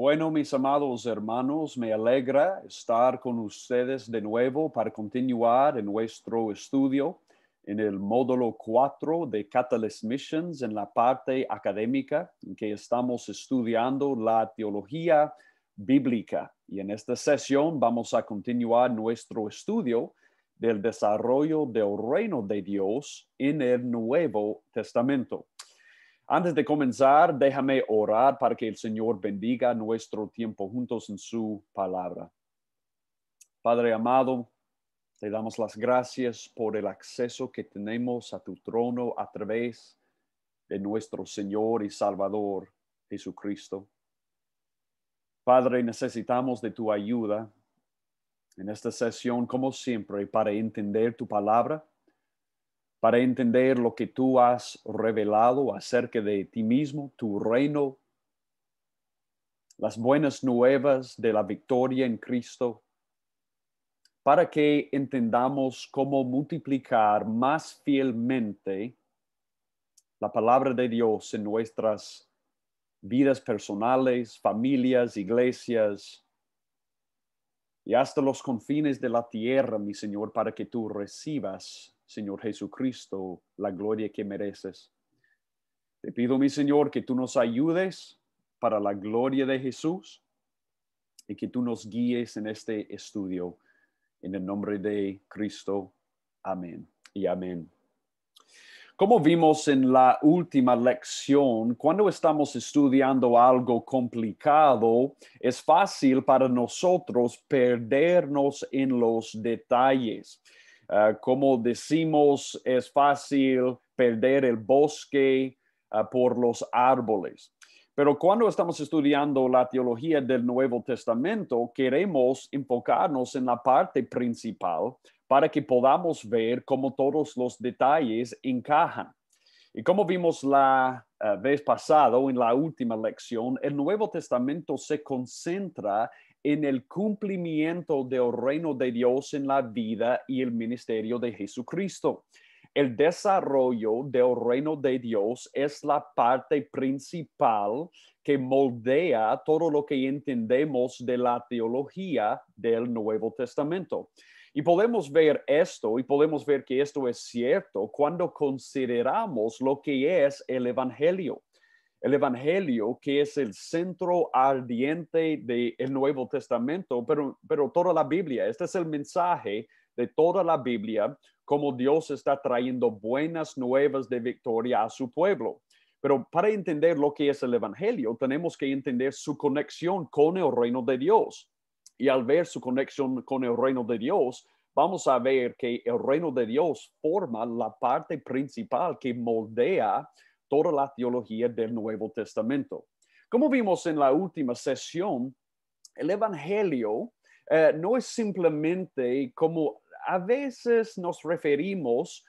Bueno, mis amados hermanos, me alegra estar con ustedes de nuevo para continuar en nuestro estudio en el módulo 4 de Catalyst Missions en la parte académica en que estamos estudiando la teología bíblica. Y en esta sesión vamos a continuar nuestro estudio del desarrollo del reino de Dios en el Nuevo Testamento. Antes de comenzar, déjame orar para que el Señor bendiga nuestro tiempo juntos en su palabra. Padre amado, te damos las gracias por el acceso que tenemos a tu trono a través de nuestro Señor y Salvador Jesucristo. Padre, necesitamos de tu ayuda en esta sesión, como siempre, para entender tu palabra para entender lo que tú has revelado acerca de ti mismo, tu reino, las buenas nuevas de la victoria en Cristo, para que entendamos cómo multiplicar más fielmente la palabra de Dios en nuestras vidas personales, familias, iglesias y hasta los confines de la tierra, mi Señor, para que tú recibas Señor Jesucristo, la gloria que mereces. Te pido, mi Señor, que tú nos ayudes para la gloria de Jesús y que tú nos guíes en este estudio. En el nombre de Cristo. Amén y amén. Como vimos en la última lección, cuando estamos estudiando algo complicado, es fácil para nosotros perdernos en los detalles. Ah, como decimos, es fácil perder el bosque ah, por los árboles. Pero cuando estamos estudiando la teología del Nuevo Testamento, queremos enfocarnos en la parte principal para que podamos ver cómo todos los detalles encajan. Y como vimos la ah, vez pasada en la última lección, el Nuevo Testamento se concentra en el cumplimiento del reino de Dios en la vida y el ministerio de Jesucristo. El desarrollo del reino de Dios es la parte principal que moldea todo lo que entendemos de la teología del Nuevo Testamento. Y podemos ver esto y podemos ver que esto es cierto cuando consideramos lo que es el Evangelio el Evangelio, que es el centro ardiente del Nuevo Testamento, pero, pero toda la Biblia. Este es el mensaje de toda la Biblia, como Dios está trayendo buenas nuevas de victoria a su pueblo. Pero para entender lo que es el Evangelio, tenemos que entender su conexión con el reino de Dios. Y al ver su conexión con el reino de Dios, vamos a ver que el reino de Dios forma la parte principal que moldea toda la teología del Nuevo Testamento. Como vimos en la última sesión, el Evangelio eh, no es simplemente como a veces nos referimos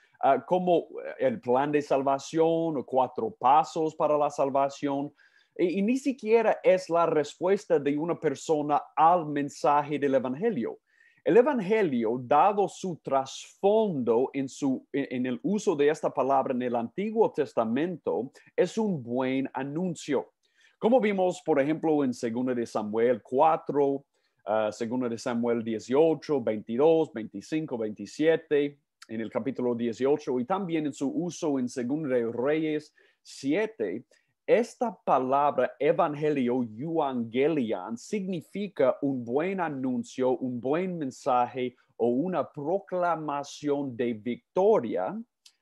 como eh, el plan de salvación o cuatro pasos para la salvación. y ni siquiera es la respuesta de una persona al mensaje del Evangelio el Evangelio, dado su trasfondo en, su, en el uso de esta palabra en el Antiguo Testamento, es un buen anuncio. Como vimos, por ejemplo, en 2 de Samuel 4, uh, 2 de Samuel 18, 22, 25, 27, en el capítulo 18, y también en su uso en 2 de Reyes 7, esta palabra evangelio, evangelion, significa un buen anuncio, un buen mensaje o una proclamación de victoria,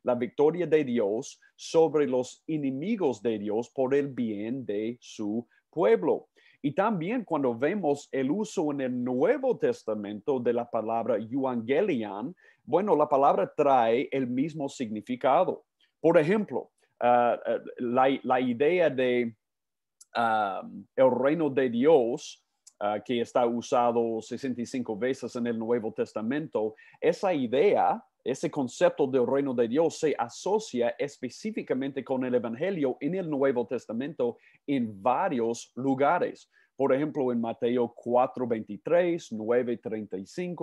la victoria de Dios sobre los enemigos de Dios por el bien de su pueblo. Y también cuando vemos el uso en el Nuevo Testamento de la palabra evangelion, bueno, la palabra trae el mismo significado. Por ejemplo, Uh, uh, la, idea de um, el reino de Dios, uh, que está usado 65 veces en el Nuevo Testamento, esa idea, ese concepto del reino de Dios se asocia específicamente con el Evangelio en el Nuevo Testamento en varios lugares. Por ejemplo, en Mateo 4:23, 9:35,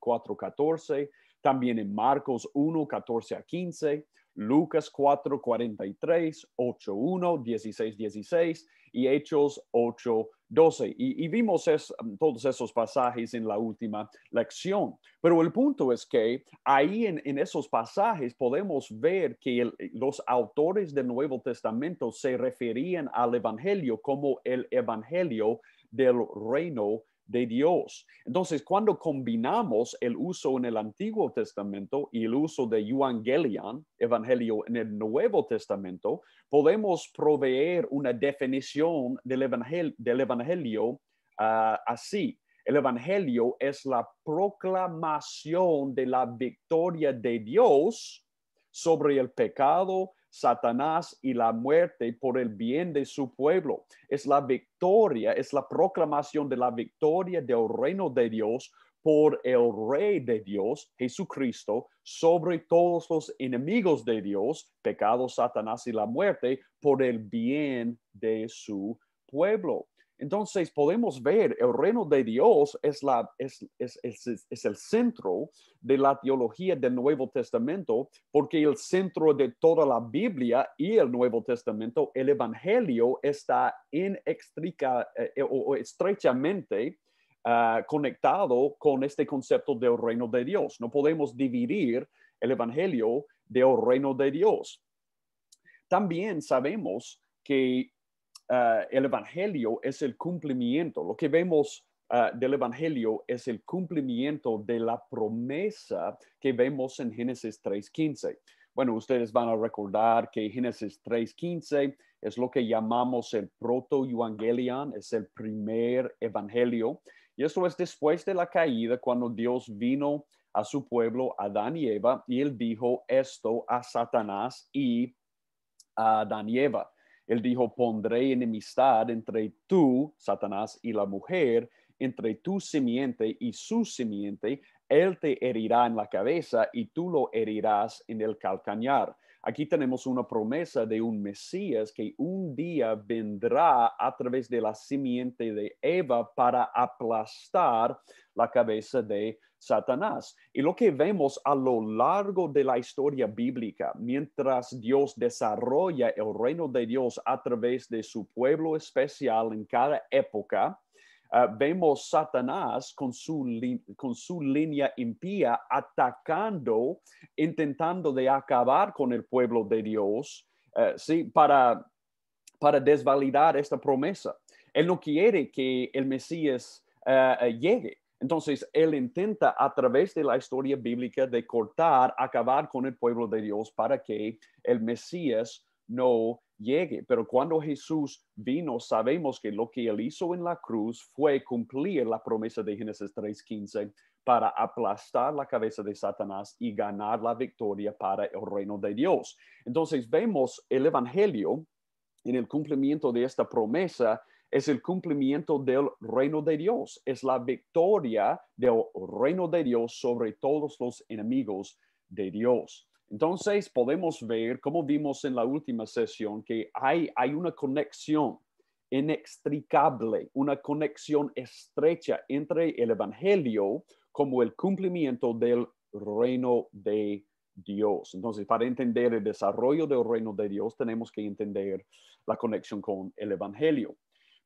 24:14, también en Marcos 1, 14 a 15, Lucas 4, 43, 8, 1, 16, 16 y Hechos 8, 12. Y, vimos es, um, todos esos pasajes en la última lección. Pero el punto es que ahí en, esos pasajes podemos ver que los autores del Nuevo Testamento se referían al Evangelio como el Evangelio del reino de Dios. Entonces, cuando combinamos el uso en el Antiguo Testamento y el uso de Evangelion, Evangelio en el Nuevo Testamento, podemos proveer una definición del, Evangelio. del Evangelio ah, así. El Evangelio es la proclamación de la victoria de Dios sobre el pecado, Satanás y la muerte por el bien de su pueblo. Es la victoria, es la proclamación de la victoria del reino de Dios por el Rey de Dios, Jesucristo, sobre todos los enemigos de Dios, pecado, Satanás y la muerte, por el bien de su pueblo. Entonces podemos ver, el reino de Dios es, la, es, el centro de la teología del Nuevo Testamento, porque el centro de toda la Biblia y el Nuevo Testamento, el Evangelio, está inextrica eh, eh, o, estrechamente ah, conectado con este concepto del reino de Dios. No podemos dividir el Evangelio del reino de Dios. También sabemos que Ah, el Evangelio es el cumplimiento. Lo que vemos ah, del Evangelio es el cumplimiento de la promesa que vemos en Génesis 3.15. Bueno, ustedes van a recordar que Génesis 3.15 es lo que llamamos el proto-evangelion, es el primer evangelio. Y esto es después de la caída, cuando Dios vino a su pueblo, Adán y Eva, y él dijo esto a Satanás y a Adán y Eva. Él dijo, pondré enemistad entre tú, Satanás, y la mujer, entre tu simiente y su simiente. Él te herirá en la cabeza y tú lo herirás en el calcañar. Aquí tenemos una promesa de un Mesías que un día vendrá a través de la simiente de Eva para aplastar la cabeza de Satanás. Y lo que vemos a lo largo de la historia bíblica, mientras Dios desarrolla el reino de Dios a través de su pueblo especial en cada época, Ah, vemos Satanás con su, con su línea impía atacando, intentando de acabar con el pueblo de Dios, eh, ¿sí? para, para desvalidar esta promesa. Él no quiere que el Mesías eh, eh, llegue. Entonces, él intenta a través de la historia bíblica de cortar, acabar con el pueblo de Dios para que el Mesías no llegue. Pero cuando Jesús vino, sabemos que lo que él hizo en la cruz fue cumplir la promesa de Génesis 3.15 para aplastar la cabeza de Satanás y ganar la victoria para el reino de Dios. Entonces vemos el Evangelio en el cumplimiento de esta promesa es el cumplimiento del reino de Dios, es la victoria del reino de Dios sobre todos los enemigos de Dios. Entonces podemos ver, como vimos en la última sesión, que hay, hay una conexión inextricable, una conexión estrecha entre el Evangelio como el cumplimiento del reino de Dios. Entonces, para entender el desarrollo del reino de Dios, tenemos que entender la conexión con el Evangelio.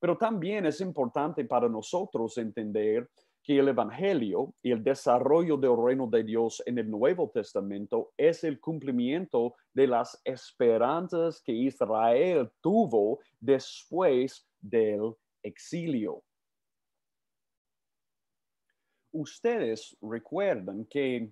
Pero también es importante para nosotros entender que el Evangelio y el desarrollo del reino de Dios en el Nuevo Testamento es el cumplimiento de las esperanzas que Israel tuvo después del exilio. Ustedes recuerdan que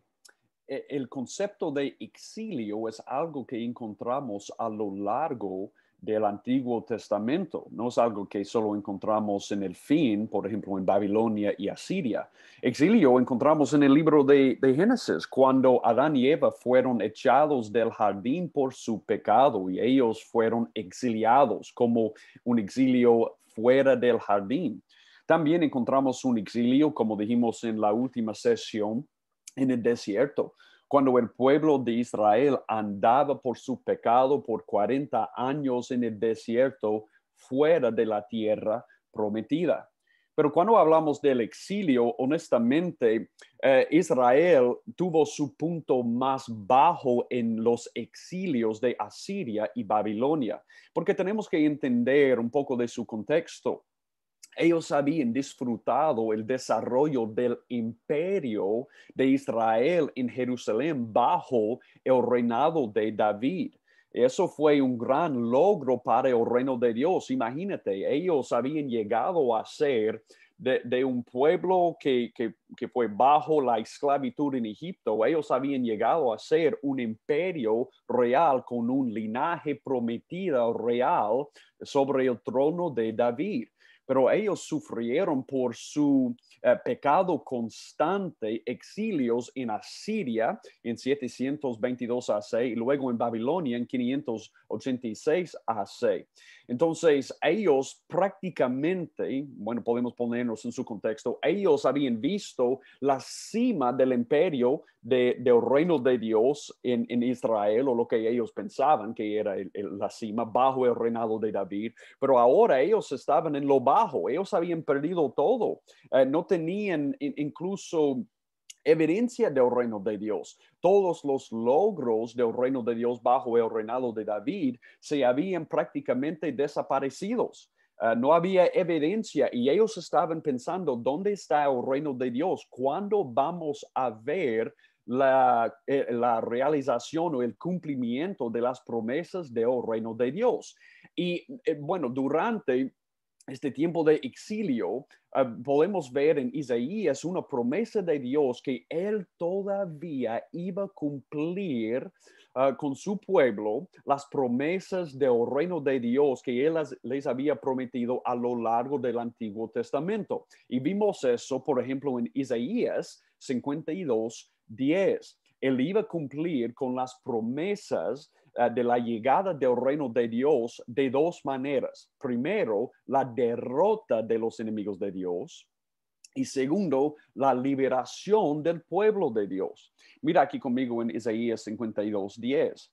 eh, el concepto de exilio es algo que encontramos a lo largo del Antiguo Testamento, no es algo que solo encontramos en el fin, por ejemplo, en Babilonia y Asiria. Exilio encontramos en el libro de, de Génesis, cuando Adán y Eva fueron echados del jardín por su pecado y ellos fueron exiliados como un exilio fuera del jardín. También encontramos un exilio, como dijimos en la última sesión, en el desierto cuando el pueblo de Israel andaba por su pecado por 40 años en el desierto fuera de la tierra prometida. Pero cuando hablamos del exilio, honestamente, eh, Israel tuvo su punto más bajo en los exilios de Asiria y Babilonia, porque tenemos que entender un poco de su contexto ellos habían disfrutado el desarrollo del imperio de Israel en Jerusalén bajo el reinado de David. Eso fue un gran logro para el reino de Dios. Imagínate, ellos habían llegado a ser de, un pueblo que, que, fue bajo la esclavitud en Egipto. Ellos habían llegado a ser un imperio real con un linaje prometido real sobre el trono de David pero ellos sufrieron por su eh, pecado constante, exilios en Asiria en 722 AC y luego en Babilonia en 586 AC. Entonces, ellos prácticamente, bueno, podemos ponernos en su contexto, ellos habían visto la cima del imperio de, del reino de Dios en, Israel o lo que ellos pensaban que era la cima bajo el reinado de David, pero ahora ellos estaban en lo ellos habían perdido todo, eh, no tenían incluso evidencia del reino de Dios. Todos los logros del reino de Dios bajo el reinado de David se habían prácticamente desaparecidos. Eh, no había evidencia y ellos estaban pensando, ¿dónde está el reino de Dios? ¿Cuándo vamos a ver la, eh, realización o el cumplimiento de las promesas del reino de Dios? Y bueno, durante este tiempo de exilio, ah, podemos ver en Isaías una promesa de Dios que Él todavía iba a cumplir ah, con su pueblo las promesas del oh, reino de Dios que Él les había prometido a lo largo del Antiguo Testamento. Y vimos eso, por ejemplo, en Isaías 52, 10. Él iba a cumplir con las promesas eh, de la llegada del reino de Dios de dos maneras. Primero, la derrota de los enemigos de Dios. Y segundo, la liberación del pueblo de Dios. Mira aquí conmigo en Isaías 52, 10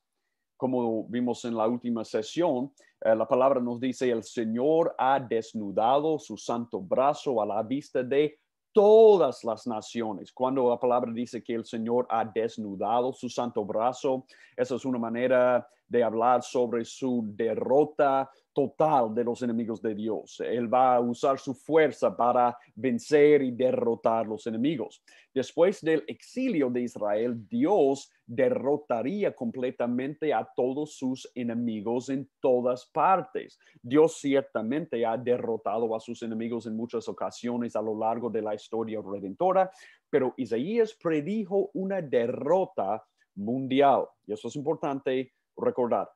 como vimos en la última sesión, eh, la palabra nos dice, el Señor ha desnudado su santo brazo a la vista de todas las naciones. Cuando la palabra dice que el Señor ha desnudado su santo brazo, esa es una manera de hablar sobre su derrota total de los enemigos de Dios. Él va a usar su fuerza para vencer y derrotar los enemigos. Después del exilio de Israel, Dios derrotaría completamente a todos sus enemigos en todas partes. Dios ciertamente ha derrotado a sus enemigos en muchas ocasiones a lo largo de la historia redentora, pero Isaías predijo una derrota mundial. Y eso es importante recordar,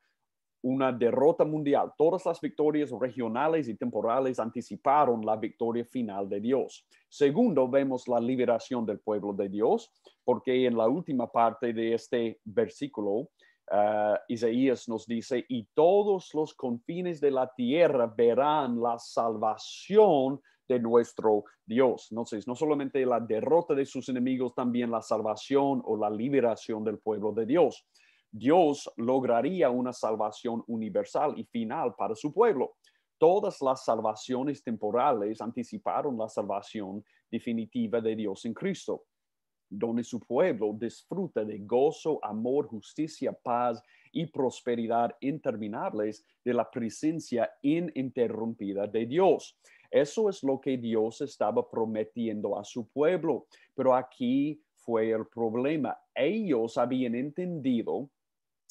una derrota mundial. Todas las victorias regionales y temporales anticiparon la victoria final de Dios. Segundo, vemos la liberación del pueblo de Dios, porque en la última parte de este versículo, eh, Isaías nos dice, y todos los confines de la tierra verán la salvación de nuestro Dios. Entonces, no solamente la derrota de sus enemigos, también la salvación o la liberación del pueblo de Dios. Dios lograría una salvación universal y final para su pueblo. Todas las salvaciones temporales anticiparon la salvación definitiva de Dios en Cristo, donde su pueblo disfruta de gozo, amor, justicia, paz y prosperidad interminables de la presencia ininterrumpida de Dios. Eso es lo que Dios estaba prometiendo a su pueblo, pero aquí fue el problema. Ellos habían entendido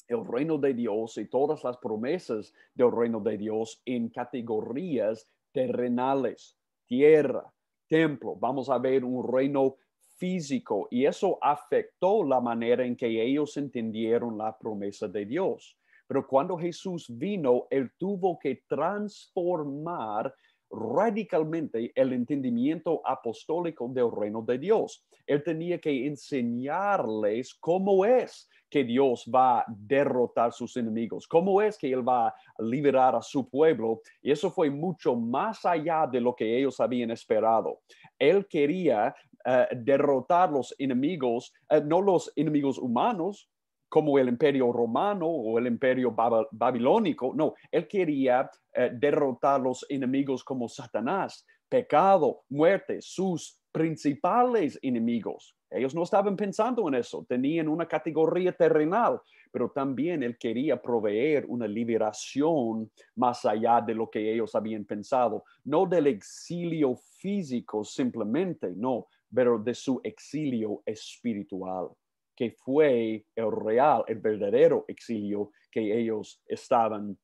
el reino de Dios y todas las promesas del reino de Dios en categorías terrenales, tierra, templo. Vamos a ver un reino físico y eso afectó la manera en que ellos entendieron la promesa de Dios. Pero cuando Jesús vino, él tuvo que transformar radicalmente el entendimiento apostólico del reino de Dios. Él tenía que enseñarles cómo es que Dios va a derrotar sus enemigos, cómo es que Él va a liberar a su pueblo. Y eso fue mucho más allá de lo que ellos habían esperado. Él quería eh, derrotar los enemigos, eh, no los enemigos humanos, como el imperio romano o el imperio babilónico. No, él quería eh, derrotar los enemigos como Satanás, pecado, muerte, sus principales enemigos. Ellos no estaban pensando en eso, tenían una categoría terrenal, pero también él quería proveer una liberación más allá de lo que ellos habían pensado, no del exilio físico simplemente, no, pero de su exilio espiritual, que fue el real, el verdadero exilio que ellos estaban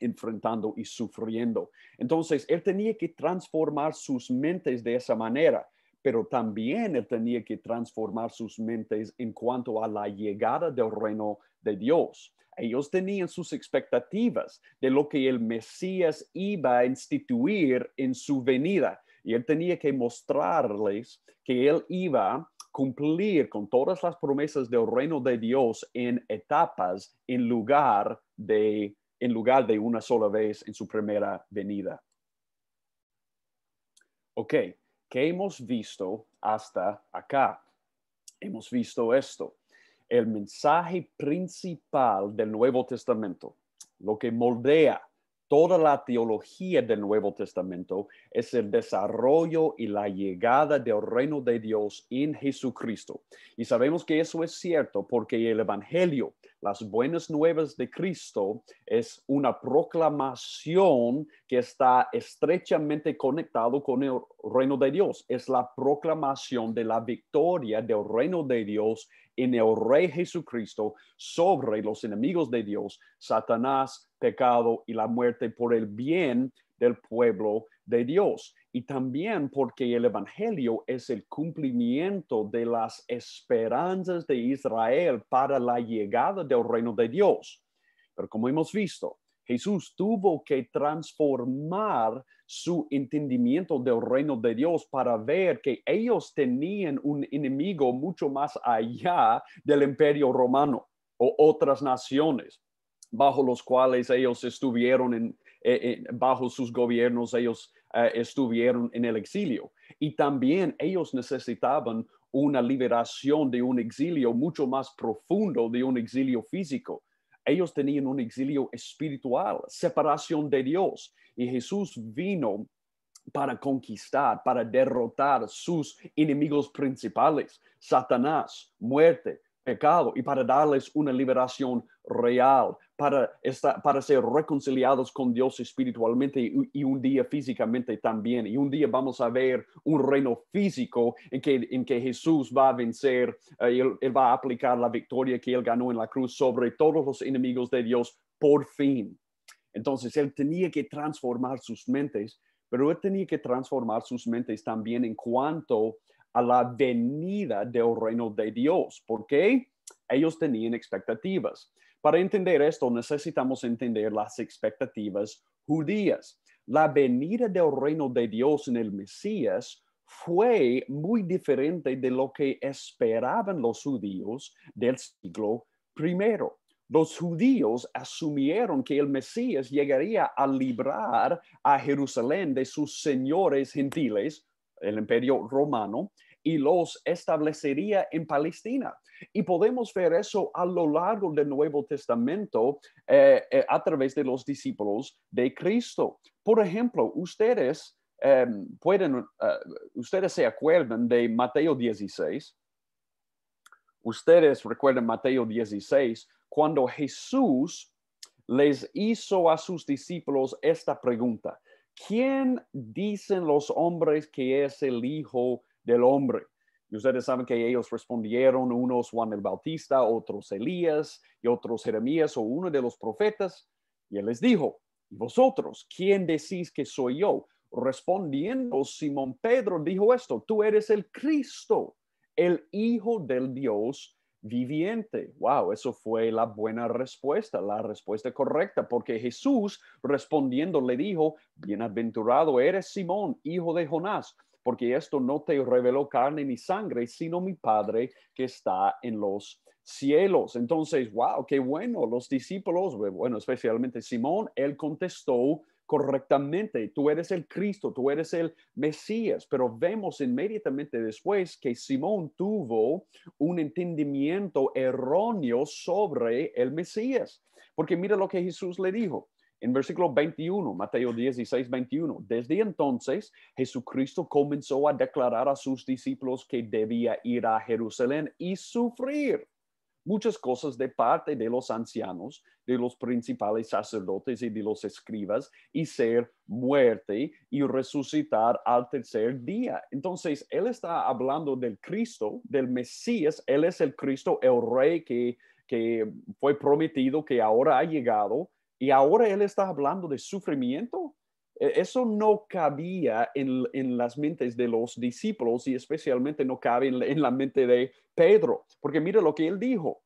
enfrentando y sufriendo. Entonces, él tenía que transformar sus mentes de esa manera pero también él tenía que transformar sus mentes en cuanto a la llegada del reino de Dios. Ellos tenían sus expectativas de lo que el Mesías iba a instituir en su venida y él tenía que mostrarles que él iba a cumplir con todas las promesas del reino de Dios en etapas en lugar de en lugar de una sola vez en su primera venida. Ok, hemos visto hasta acá? Hemos visto esto, el mensaje principal del Nuevo Testamento, lo que moldea Toda la teología del Nuevo Testamento es el desarrollo y la llegada del reino de Dios en Jesucristo. Y sabemos que eso es cierto porque el Evangelio, las buenas nuevas de Cristo, es una proclamación que está estrechamente conectado con el reino de Dios. Es la proclamación de la victoria del reino de Dios en el Rey Jesucristo sobre los enemigos de Dios, Satanás, pecado y la muerte por el bien del pueblo de Dios. Y también porque el Evangelio es el cumplimiento de las esperanzas de Israel para la llegada del reino de Dios. Pero como hemos visto, Jesús tuvo que transformar su entendimiento del reino de Dios para ver que ellos tenían un enemigo mucho más allá del imperio romano o otras naciones bajo los cuales ellos estuvieron eh, eh, bajo sus gobiernos, ellos eh, estuvieron en el exilio. Y también ellos necesitaban una liberación de un exilio mucho más profundo, de un exilio físico. Ellos tenían un exilio espiritual, separación de Dios. Y Jesús vino para conquistar, para derrotar sus enemigos principales, Satanás, muerte, pecado y para darles una liberación real, para, estar, para ser reconciliados con Dios espiritualmente y, un día físicamente también. Y un día vamos a ver un reino físico en que, en que Jesús va a vencer, eh, él va a aplicar la victoria que él ganó en la cruz sobre todos los enemigos de Dios por fin. Entonces él tenía que transformar sus mentes, pero él tenía que transformar sus mentes también en cuanto a la venida del reino de Dios, porque ellos tenían expectativas. Para entender esto, necesitamos entender las expectativas judías. La venida del reino de Dios en el Mesías fue muy diferente de lo que esperaban los judíos del siglo primero. Los judíos asumieron que el Mesías llegaría a librar a Jerusalén de sus señores gentiles, el imperio romano y los establecería en Palestina. Y podemos ver eso a lo largo del Nuevo Testamento eh, eh, a través de los discípulos de Cristo. Por ejemplo, ustedes em, pueden, eh, ustedes se acuerdan de Mateo 16. Ustedes recuerdan Mateo 16, cuando Jesús les hizo a sus discípulos esta pregunta. ¿quién dicen los hombres que es el Hijo del Hombre? Y ustedes saben que ellos respondieron, unos Juan el Bautista, otros Elías y otros Jeremías o uno de los profetas. Y él les dijo, ¿Y vosotros, ¿quién decís que soy yo? Respondiendo, Simón Pedro dijo esto, tú eres el Cristo, el Hijo del Dios viviente. Wow, eso fue la buena respuesta, la respuesta correcta, porque Jesús respondiendo le dijo, bienaventurado eres Simón, hijo de Jonás, porque esto no te reveló carne ni sangre, sino mi Padre que está en los cielos. Entonces, wow, qué bueno, los discípulos, bueno, especialmente Simón, él contestó correctamente. Tú eres el Cristo, tú eres el Mesías. Pero vemos inmediatamente después que Simón tuvo un entendimiento erróneo sobre el Mesías. Porque mira lo que Jesús le dijo. En versículo 21, Mateo 16, 21, desde entonces Jesucristo comenzó a declarar a sus discípulos que debía ir a Jerusalén y sufrir muchas cosas de parte de los ancianos, de los principales sacerdotes y de los escribas, y ser muerte y resucitar al tercer día. Entonces, él está hablando del Cristo, del Mesías, él es el Cristo, el rey que, fue prometido, que ahora ha llegado, y ahora él está hablando de sufrimiento e, eso no cabía en, las mentes de los discípulos y especialmente no cabe en, la mente de Pedro, porque mire lo que él dijo.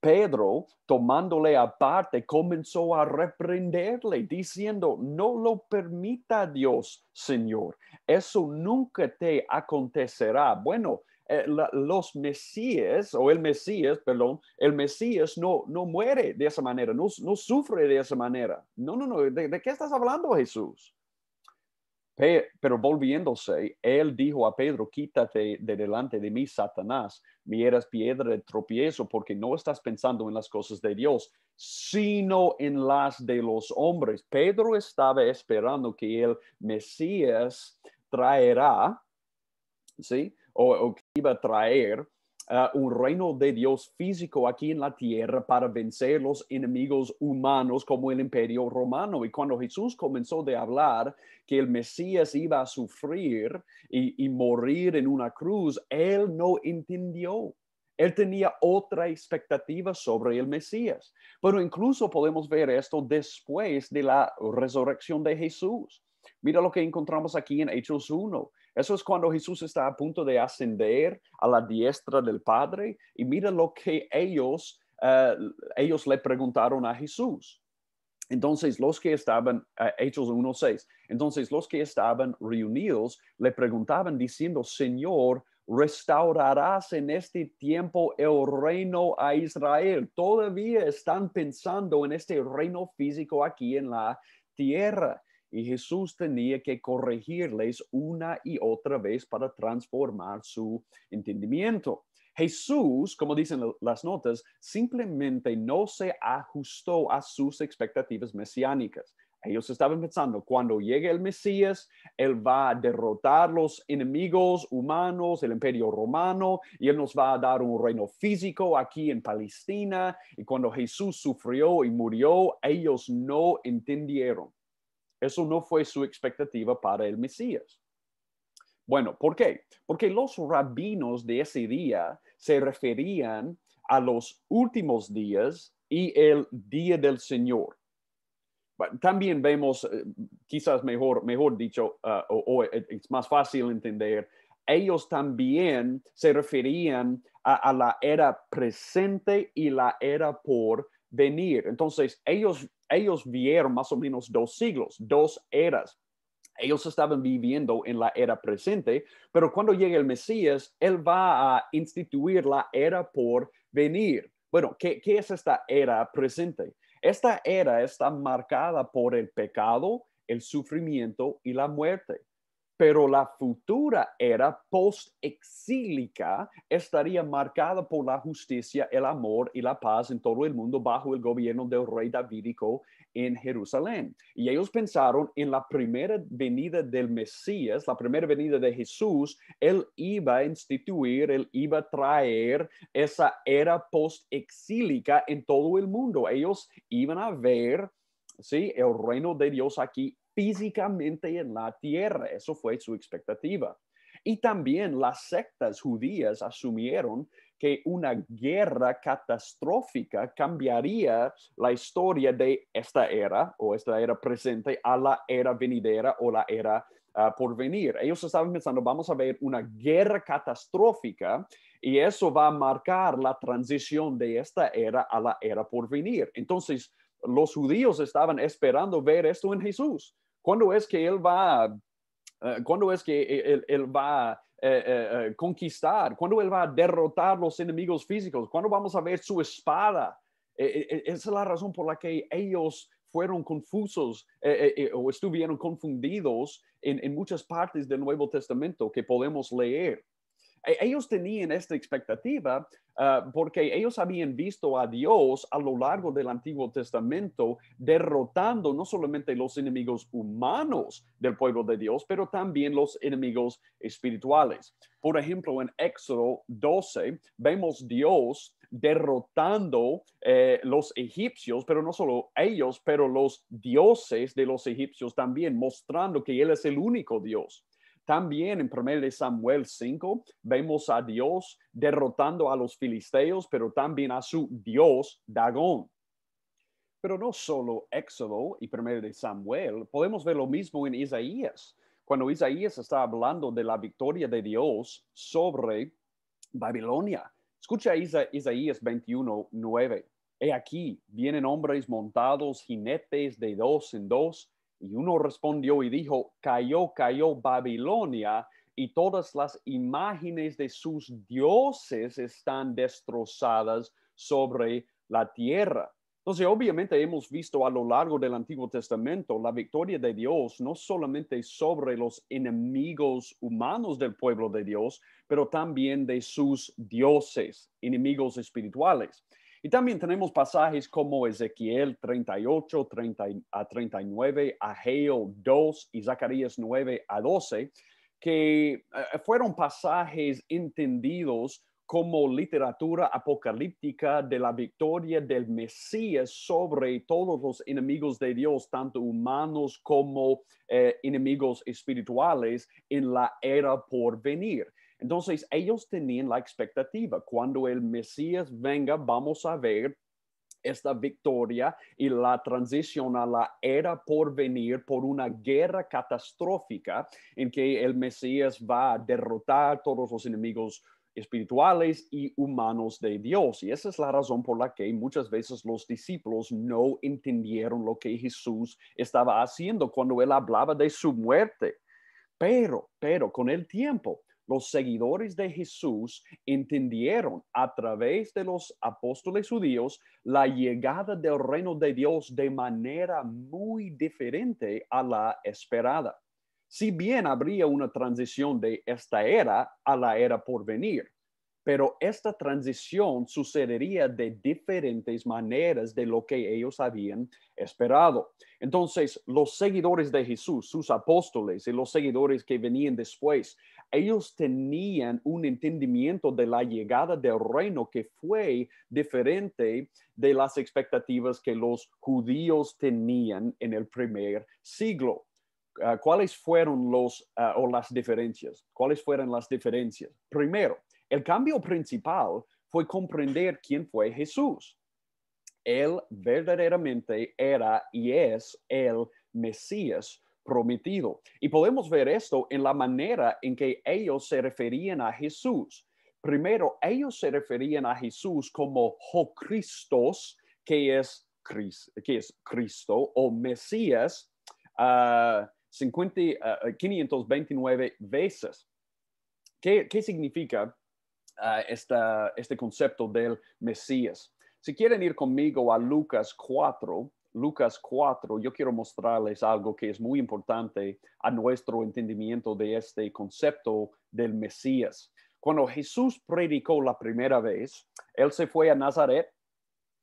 Pedro, tomándole aparte, comenzó a reprenderle, diciendo, no lo permita Dios, Señor, eso nunca te acontecerá. Bueno, eh, los Mesías, o el Mesías, perdón, el Mesías no, no muere de esa manera, no, no sufre de esa manera. No, no, no, ¿de, qué estás hablando Jesús? Pero, volviéndose, él dijo a Pedro, quítate de delante de mí, Satanás, mi eras piedra de tropiezo porque no estás pensando en las cosas de Dios, sino en las de los hombres. Pedro estaba esperando que el Mesías traerá, ¿sí? o, iba a traer ah, un reino de Dios físico aquí en la tierra para vencer los enemigos humanos como el imperio romano. Y cuando Jesús comenzó de hablar que el Mesías iba a sufrir y, y morir en una cruz, él no entendió. Él tenía otra expectativa sobre el Mesías. Pero incluso podemos ver esto después de la resurrección de Jesús. Mira lo que encontramos aquí en Hechos 1. Eso es cuando Jesús está a punto de ascender a la diestra del Padre y mira lo que ellos, eh, ellos le preguntaron a Jesús. Entonces los que estaban, eh, Hechos 1.6, entonces los que estaban reunidos le preguntaban diciendo, Señor, restaurarás en este tiempo el reino a Israel. Todavía están pensando en este reino físico aquí en la tierra y Jesús tenía que corregirles una y otra vez para transformar su entendimiento. Jesús, como dicen las notas, simplemente no se ajustó a sus expectativas mesiánicas. Ellos estaban pensando, cuando llegue el Mesías, Él va a derrotar los enemigos humanos, el imperio romano, y Él nos va a dar un reino físico aquí en Palestina. Y cuando Jesús sufrió y murió, ellos no entendieron. Eso no fue su expectativa para el Mesías. Bueno, ¿por qué? Porque los rabinos de ese día se referían a los últimos días y el día del Señor. También vemos, eh, quizás mejor, mejor dicho, ah, o, eh, es más fácil entender, ellos también se referían a, la era presente y la era por venir. Entonces, ellos ellos vieron más o menos dos siglos, dos eras. Ellos estaban viviendo en la era presente, pero cuando llegue el Mesías, Él va a instituir la era por venir. Bueno, ¿qué, qué es esta era presente? Esta era está marcada por el pecado, el sufrimiento y la muerte pero la futura era post-exílica estaría marcada por la justicia, el amor y la paz en todo el mundo bajo el gobierno del rey Davidico en Jerusalén. Y ellos pensaron en la primera venida del Mesías, la primera venida de Jesús, él iba a instituir, él iba a traer esa era post-exílica en todo el mundo. Ellos iban a ver ¿sí? El reino de Dios aquí físicamente en la tierra. Eso fue su expectativa. Y también las sectas judías asumieron que una guerra catastrófica cambiaría la historia de esta era o esta era presente a la era venidera o la era ah, por venir. Ellos estaban pensando, vamos a ver una guerra catastrófica y eso va a marcar la transición de esta era a la era por venir. Entonces, los judíos estaban esperando ver esto en Jesús. ¿Cuándo es que él va, eh, es que e-, él, va a eh, eh, conquistar? ¿Cuándo él va a derrotar los enemigos físicos? ¿Cuándo vamos a ver su espada? E-, e-, esa es la razón por la que ellos fueron confusos o estuvieron confundidos en muchas partes del Nuevo Testamento que podemos leer. E-, ellos tenían esta expectativa ah, porque ellos habían visto a Dios a lo largo del Antiguo Testamento derrotando no solamente los enemigos humanos del pueblo de Dios, pero también los enemigos espirituales. Por ejemplo, en Éxodo 12 vemos Dios derrotando eh, los egipcios, pero no solo ellos, pero los dioses de los egipcios también, mostrando que Él es el único Dios. También en 1 Samuel 5 vemos a Dios derrotando a los filisteos, pero también a su Dios Dagón. Pero no solo Éxodo y 1 Samuel, podemos ver lo mismo en Isaías, cuando Isaías está hablando de la victoria de Dios sobre Babilonia. Escucha Isaías 21, 9. He aquí, vienen hombres montados, jinetes de dos en dos, y uno respondió y dijo, cayó, cayó Babilonia y todas las imágenes de sus dioses están destrozadas sobre la tierra. Entonces, obviamente hemos visto a lo largo del Antiguo Testamento la victoria de Dios, no solamente sobre los enemigos humanos del pueblo de Dios, pero también de sus dioses, enemigos espirituales. Y también tenemos pasajes como Ezequiel 38 a 39, Ageo 2 y Zacarías 9 a 12, que eh, fueron pasajes entendidos como literatura apocalíptica de la victoria del Mesías sobre todos los enemigos de Dios, tanto humanos como eh, enemigos espirituales en la era por venir. Entonces ellos tenían la expectativa, cuando el Mesías venga vamos a ver esta victoria y la transición a la era por venir por una guerra catastrófica en que el Mesías va a derrotar todos los enemigos espirituales y humanos de Dios. Y esa es la razón por la que muchas veces los discípulos no entendieron lo que Jesús estaba haciendo cuando él hablaba de su muerte. Pero, pero con el tiempo, los seguidores de Jesús entendieron a través de los apóstoles judíos la llegada del reino de Dios de manera muy diferente a la esperada. Si bien habría una transición de esta era a la era por venir, pero esta transición sucedería de diferentes maneras de lo que ellos habían esperado. Entonces, los seguidores de Jesús, sus apóstoles y los seguidores que venían después ellos tenían un entendimiento de la llegada del reino que fue diferente de las expectativas que los judíos tenían en el primer siglo. Ah, ¿Cuáles fueron los ah, o las diferencias? ¿Cuáles fueron las diferencias? Primero, el cambio principal fue comprender quién fue Jesús. Él verdaderamente era y es el Mesías, prometido. Y podemos ver esto en la manera en que ellos se referían a Jesús. Primero, ellos se referían a Jesús como Jocristos, que es, que es Cristo o Mesías, 529 ah, ah, veces. ¿Qué, significa ah, este concepto del Mesías? Si quieren ir conmigo a Lucas 4, Lucas 4, yo quiero mostrarles algo que es muy importante a nuestro entendimiento de este concepto del Mesías. Cuando Jesús predicó la primera vez, él se fue a Nazaret,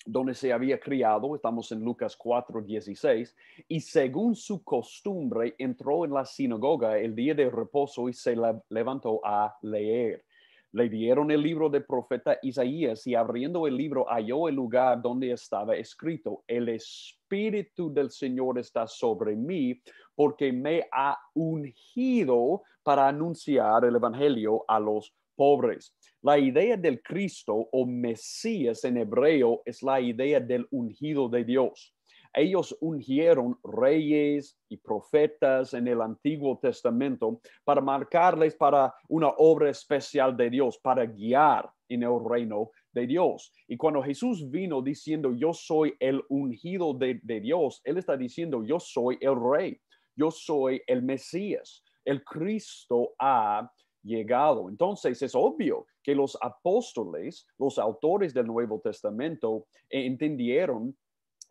donde se había criado, estamos en Lucas 4, 16, y según su costumbre entró en la sinagoga el día de reposo y se levantó a leer le dieron el libro del profeta Isaías y abriendo el libro halló el lugar donde estaba escrito, el Espíritu del Señor está sobre mí porque me ha ungido para anunciar el Evangelio a los pobres. La idea del Cristo o Mesías en hebreo es la idea del ungido de Dios. Ellos ungieron reyes y profetas en el Antiguo Testamento para marcarles para una obra especial de Dios, para guiar en el reino de Dios. Y cuando Jesús vino diciendo, yo soy el ungido de, Dios, Él está diciendo, yo soy el rey, yo soy el Mesías, el Cristo ha llegado. Entonces es obvio que los apóstoles, los autores del Nuevo Testamento, entendieron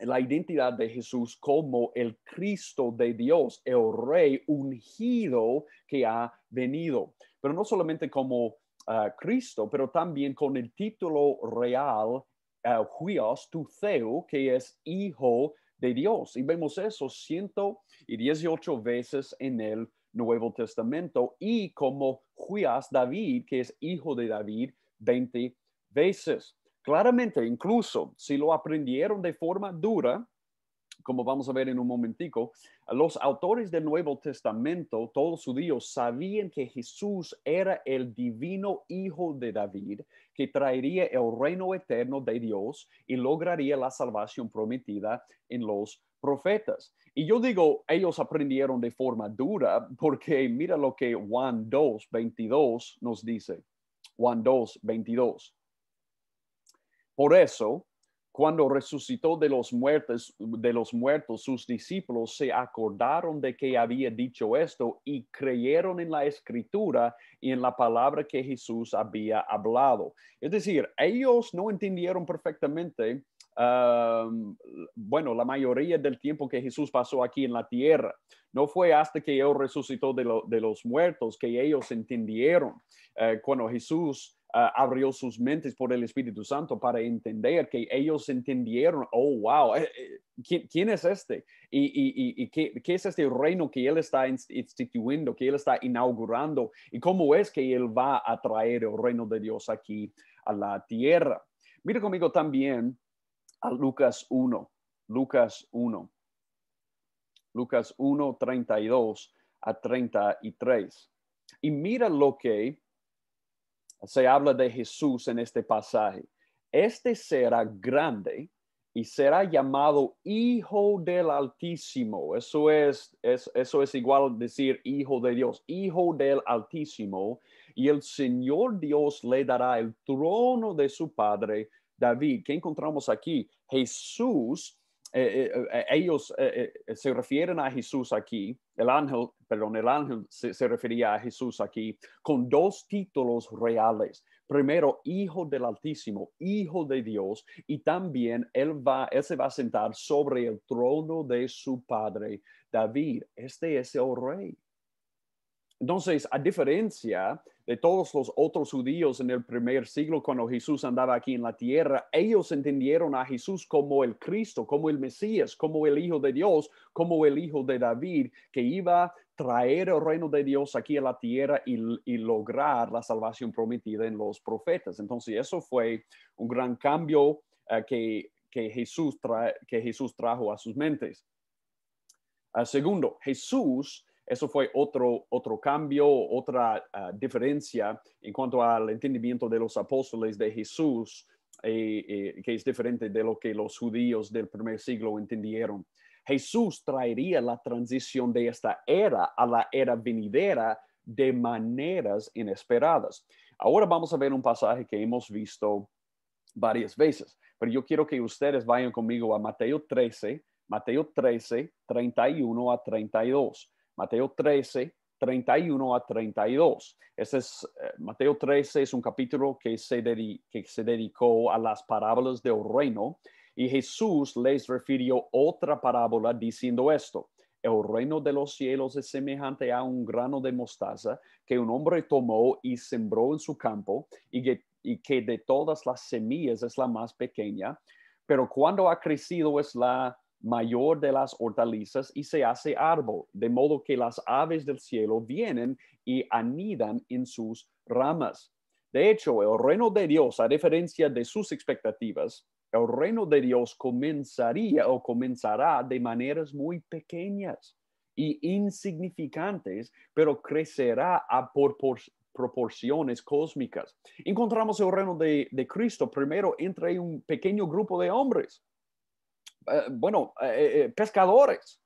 la identidad de Jesús como el Cristo de Dios, el Rey ungido que ha venido, pero no solamente como ah, Cristo, pero también con el título real, uh, tu que es Hijo de Dios. Y vemos eso 118 veces en el Nuevo Testamento y como Juías David, que es hijo de David, 20 veces. Claramente, incluso si lo aprendieron de forma dura, como vamos a ver en un momentico, los autores del Nuevo Testamento, todos judíos, sabían que Jesús era el divino hijo de David, que traería el reino eterno de Dios y lograría la salvación prometida en los profetas. Y yo digo, ellos aprendieron de forma dura porque mira lo que Juan 2, 22 nos dice. Juan 2, 22. Por eso, cuando resucitó de los, muertos, de los muertos, sus discípulos se acordaron de que había dicho esto y creyeron en la escritura y en la palabra que Jesús había hablado. Es decir, ellos no entendieron perfectamente, um, bueno, la mayoría del tiempo que Jesús pasó aquí en la tierra. No fue hasta que Él resucitó de, los muertos que ellos entendieron eh, cuando Jesús Ah, abrió sus mentes por el Espíritu Santo para entender que ellos entendieron, oh, wow, eh, eh, ¿quién, es este? ¿Y, qué, qué, es este reino que Él está instituyendo, que Él está inaugurando? ¿Y cómo es que Él va a traer el reino de Dios aquí a la tierra? Mira conmigo también a Lucas 1, Lucas 1, Lucas 1, 32 a 33. Y mira lo que se habla de Jesús en este pasaje. Este será grande y será llamado Hijo del Altísimo. Eso es, eso es igual decir Hijo de Dios, Hijo del Altísimo. Y el Señor Dios le dará el trono de su padre David. ¿Qué encontramos aquí? Jesús, eh, eh, eh, ellos se refieren a Jesús aquí el ángel, perdón, el ángel se, refería a Jesús aquí con dos títulos reales. Primero, Hijo del Altísimo, Hijo de Dios, y también él, va, él se va a sentar sobre el trono de su padre David. Este es el rey. Entonces, a diferencia de todos los otros judíos en el primer siglo, cuando Jesús andaba aquí en la tierra, ellos entendieron a Jesús como el Cristo, como el Mesías, como el Hijo de Dios, como el Hijo de David, que iba a traer el reino de Dios aquí a la tierra y, lograr la salvación prometida en los profetas. Entonces, eso fue un gran cambio eh, que, Jesús que Jesús trajo a sus mentes. Ah, segundo, Jesús eso fue otro, cambio, otra ah, diferencia en cuanto al entendimiento de los apóstoles de Jesús, eh, eh, que es diferente de lo que los judíos del primer siglo entendieron. Jesús traería la transición de esta era a la era venidera de maneras inesperadas. Ahora vamos a ver un pasaje que hemos visto varias veces, pero yo quiero que ustedes vayan conmigo a Mateo 13, Mateo 13, 31 a 32. Mateo 13, 31 a 32. es, eh, Mateo 13 es un capítulo que se, se dedicó a las parábolas del reino y Jesús les refirió otra parábola diciendo esto. El reino de los cielos es semejante a un grano de mostaza que un hombre tomó y sembró en su campo y y que de todas las semillas es la más pequeña, pero cuando ha crecido es la mayor de las hortalizas y se hace árbol, de modo que las aves del cielo vienen y anidan en sus ramas. De hecho, el reino de Dios, a diferencia de sus expectativas, el reino de Dios comenzaría o comenzará de maneras muy pequeñas y insignificantes, pero crecerá a proporciones cósmicas. Encontramos el reino de Cristo primero entre un pequeño grupo de hombres, eh, bueno, eh, eh, pescadores.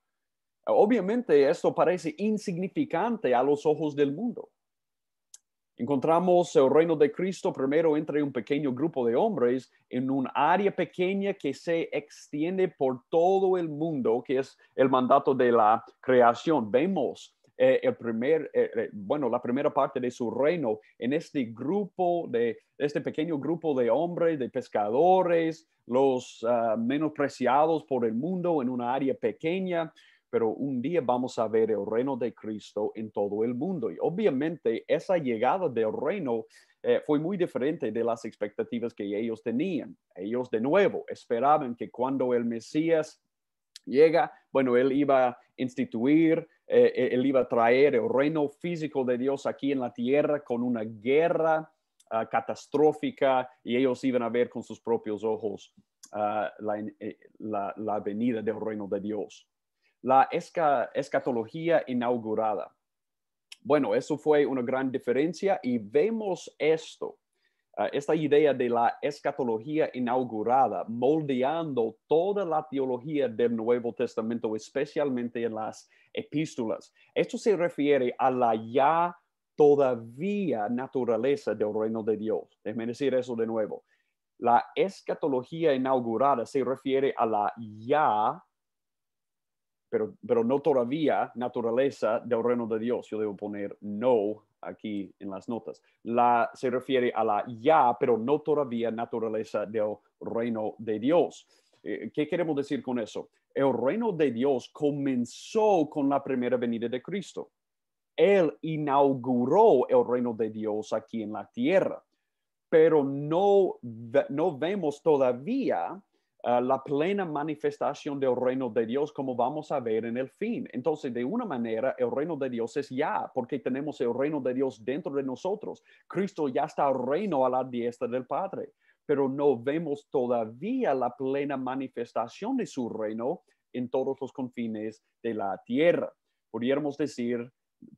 Obviamente esto parece insignificante a los ojos del mundo. Encontramos el reino de Cristo primero entre un pequeño grupo de hombres en un área pequeña que se extiende por todo el mundo, que es el mandato de la creación. Vemos eh, el primer, eh, eh, bueno, la primera parte de su reino en este grupo, de este pequeño grupo de hombres, de pescadores, los ah, menospreciados por el mundo en una área pequeña. Pero un día vamos a ver el reino de Cristo en todo el mundo. Y obviamente esa llegada del reino fue muy diferente de las expectativas que ellos tenían. Ellos de nuevo esperaban que cuando el Mesías llega, bueno, él iba a instituir, eh, eh, él iba a traer el reino físico de Dios aquí en la tierra con una guerra ah, catastrófica y ellos iban a ver con sus propios ojos ah, eh, la, venida del reino de Dios. La escatología inaugurada. Bueno, eso fue una gran diferencia y vemos esto Ah, esta idea de la escatología inaugurada, moldeando toda la teología del Nuevo Testamento, especialmente en las epístolas. Esto se refiere a la ya todavía naturaleza del reino de Dios. Déjeme decir eso de nuevo. La escatología inaugurada se refiere a la ya, pero, pero no todavía naturaleza del reino de Dios. Yo debo poner no aquí en las notas. La se refiere a la ya, pero no todavía naturaleza del reino de Dios. Eh, ¿Qué queremos decir con eso? El reino de Dios comenzó con la primera venida de Cristo. Él inauguró el reino de Dios aquí en la tierra, pero no, no vemos todavía Ah, la plena manifestación del reino de Dios, como vamos a ver en el fin. Entonces, de una manera, el reino de Dios es ya, porque tenemos el reino de Dios dentro de nosotros. Cristo ya está reino a la diestra del Padre, pero no vemos todavía la plena manifestación de su reino en todos los confines de la tierra. Podríamos decir,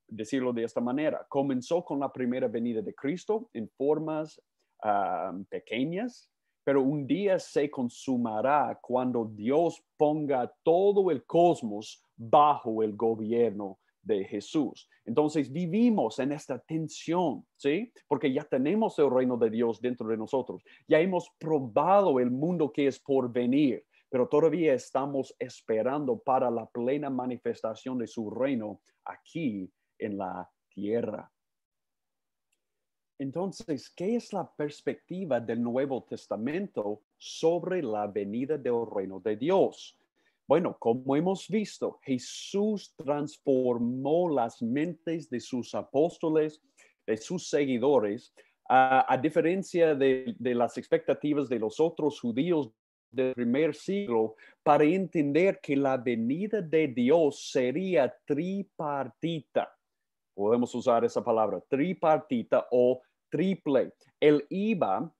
decirlo de esta manera, comenzó con la primera venida de Cristo en formas ah, pequeñas, pero un día se consumará cuando Dios ponga todo el cosmos bajo el gobierno de Jesús. Entonces vivimos en esta tensión, ¿sí? Porque ya tenemos el reino de Dios dentro de nosotros, ya hemos probado el mundo que es por venir, pero todavía estamos esperando para la plena manifestación de su reino aquí en la tierra. Entonces, ¿qué es la perspectiva del Nuevo Testamento sobre la venida del reino de Dios? Bueno, como hemos visto, Jesús transformó las mentes de sus apóstoles, de sus seguidores, a, diferencia de, de las expectativas de los otros judíos del primer siglo para entender que la venida de Dios sería tripartita. Podemos usar esa palabra, tripartita o triple. Él iba a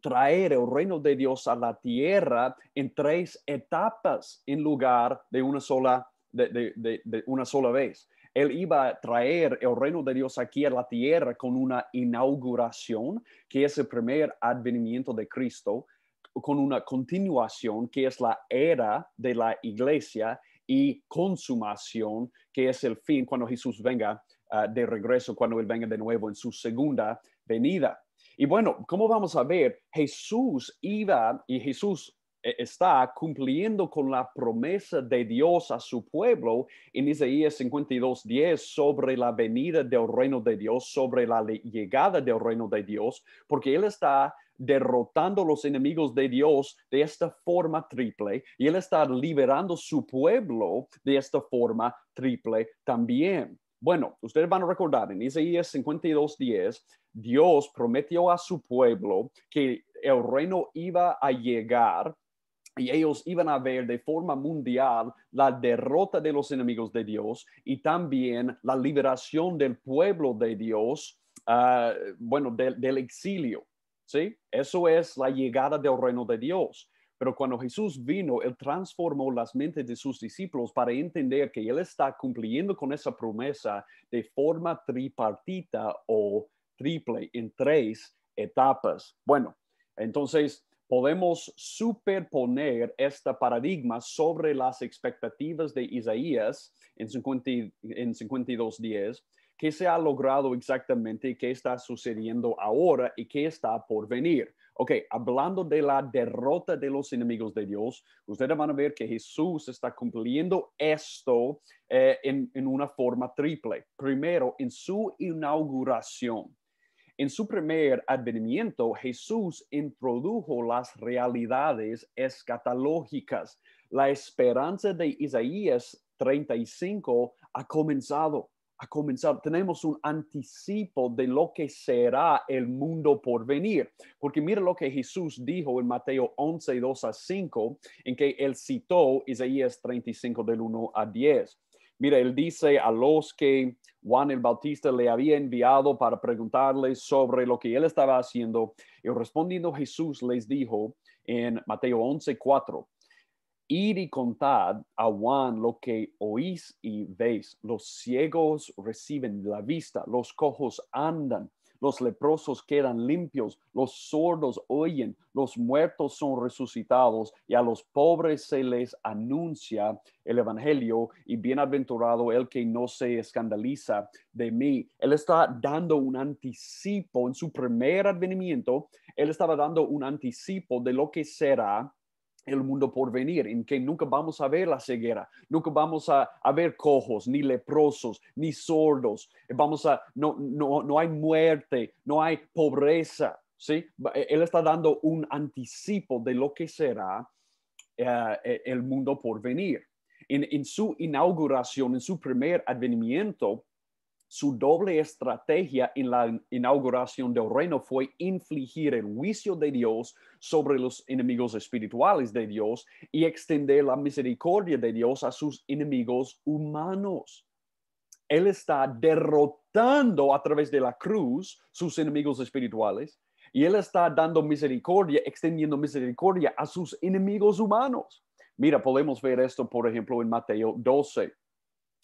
traer el reino de Dios a la tierra en tres etapas en lugar de una sola, de, una sola vez. Él iba a traer el reino de Dios aquí a la tierra con una inauguración, que es el primer advenimiento de Cristo, con una continuación, que es la era de la iglesia, y consumación, que es el fin cuando Jesús venga ah, de regreso, cuando Él venga de nuevo en su segunda venida. Y bueno, como vamos a ver, Jesús iba y Jesús eh, está cumpliendo con la promesa de Dios a su pueblo en Isaías 52.10 sobre la venida del reino de Dios, sobre la llegada del reino de Dios, porque Él está derrotando los enemigos de Dios de esta forma triple y Él está liberando su pueblo de esta forma triple también. Bueno, ustedes van a recordar, en Isaías 52.10, Dios prometió a su pueblo que el reino iba a llegar y ellos iban a ver de forma mundial la derrota de los enemigos de Dios y también la liberación del pueblo de Dios, ah, bueno, del exilio. ¿sí? Eso es la llegada del reino de Dios. Pero cuando Jesús vino, Él transformó las mentes de sus discípulos para entender que Él está cumpliendo con esa promesa de forma tripartita o triple en tres etapas. Bueno, entonces podemos superponer este paradigma sobre las expectativas de Isaías en, en 52.10, que se ha logrado exactamente, qué está sucediendo ahora y qué está por venir. Ok, hablando de la derrota de los enemigos de Dios, ustedes van a ver que Jesús está cumpliendo esto eh, en, en una forma triple. Primero, en su inauguración. En su primer advenimiento, Jesús introdujo las realidades escatológicas. La esperanza de Isaías 35 ha comenzado a comenzar, tenemos un anticipo de lo que será el mundo por venir. Porque mira lo que Jesús dijo en Mateo 11, 2 a 5, en que él citó Isaías 35 del 1 a 10. Mira, él dice a los que Juan el Bautista le había enviado para preguntarles sobre lo que él estaba haciendo, y respondiendo Jesús les dijo en Mateo 11, 4, ir y contad a Juan lo que oís y veis. Los ciegos reciben la vista, los cojos andan, los leprosos quedan limpios, los sordos oyen, los muertos son resucitados y a los pobres se les anuncia el Evangelio y bienaventurado el que no se escandaliza de mí. Él está dando un anticipo en su primer advenimiento, él estaba dando un anticipo de lo que será el mundo por venir, en que nunca vamos a ver la ceguera, nunca vamos a, ver cojos, ni leprosos, ni sordos, vamos a, no, no, no hay muerte, no hay pobreza, ¿sí? E, él está dando un anticipo de lo que será eh, e, el mundo por venir. En, en, su inauguración, en su primer advenimiento, su doble estrategia en la inauguración del reino fue infligir el juicio de Dios sobre los enemigos espirituales de Dios y extender la misericordia de Dios a sus enemigos humanos. Él está derrotando a través de la cruz sus enemigos espirituales y Él está dando misericordia, extendiendo misericordia a sus enemigos humanos. Mira, podemos ver esto, por ejemplo, en Mateo 12,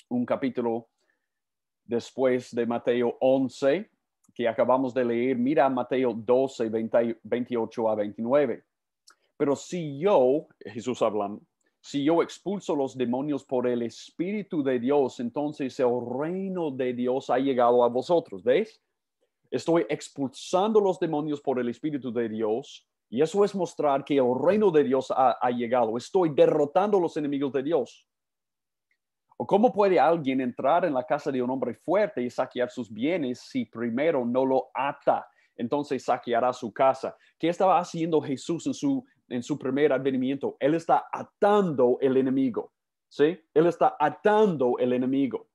un capítulo Después de Mateo 11, que acabamos de leer, mira Mateo 12, 28 a 29. Pero si yo, Jesús hablando, si yo expulso los demonios por el Espíritu de Dios, entonces el reino de Dios ha llegado a vosotros, ¿veis? Estoy expulsando los demonios por el Espíritu de Dios y eso es mostrar que el reino de Dios ha, ha llegado. Estoy derrotando los enemigos de Dios cómo puede alguien entrar en la casa de un hombre fuerte y saquear sus bienes si primero no lo ata? Entonces saqueará su casa. ¿Qué estaba haciendo Jesús en su, en su primer advenimiento? Él está atando el enemigo. ¿Sí? Él está atando el enemigo.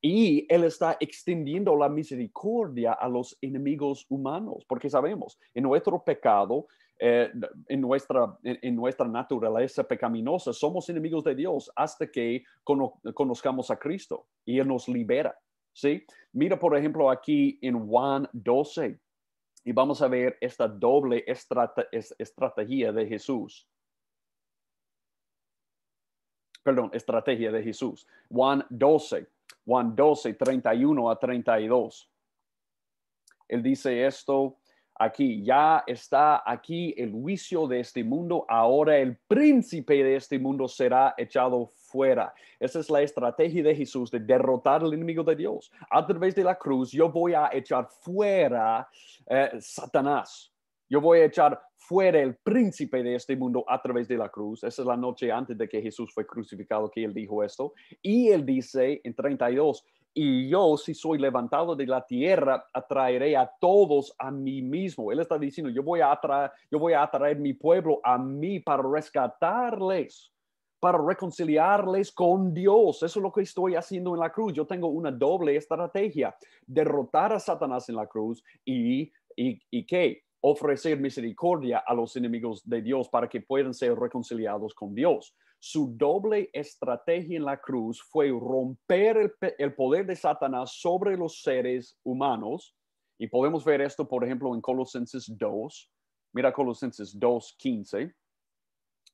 Y Él está extendiendo la misericordia a los enemigos humanos, porque sabemos, en nuestro pecado, eh, en, nuestra, en, nuestra naturaleza pecaminosa, somos enemigos de Dios hasta que conozcamos a Cristo y Él nos libera. ¿sí? Mira, por ejemplo, aquí en Juan 12, y vamos a ver esta doble estrategia de Jesús perdón, estrategia de Jesús. Juan 12, Juan 12, 31 a 32. Él dice esto aquí, ya está aquí el juicio de este mundo, ahora el príncipe de este mundo será echado fuera. Esa es la estrategia de Jesús de derrotar al enemigo de Dios. A través de la cruz yo voy a echar fuera eh, Satanás. Yo voy a echar fuera el príncipe de este mundo a través de la cruz. Esa es la noche antes de que Jesús fue crucificado que él dijo esto. Y él dice en 32, y yo si soy levantado de la tierra, atraeré a todos a mí mismo. Él está diciendo, yo voy a atraer, yo voy a atraer mi pueblo a mí para rescatarles para reconciliarles con Dios. Eso es lo que estoy haciendo en la cruz. Yo tengo una doble estrategia, derrotar a Satanás en la cruz y, y, y qué? ofrecer misericordia a los enemigos de Dios para que puedan ser reconciliados con Dios. Su doble estrategia en la cruz fue romper el, poder de Satanás sobre los seres humanos. Y podemos ver esto, por ejemplo, en Colosenses 2. Mira Colosenses 2.15.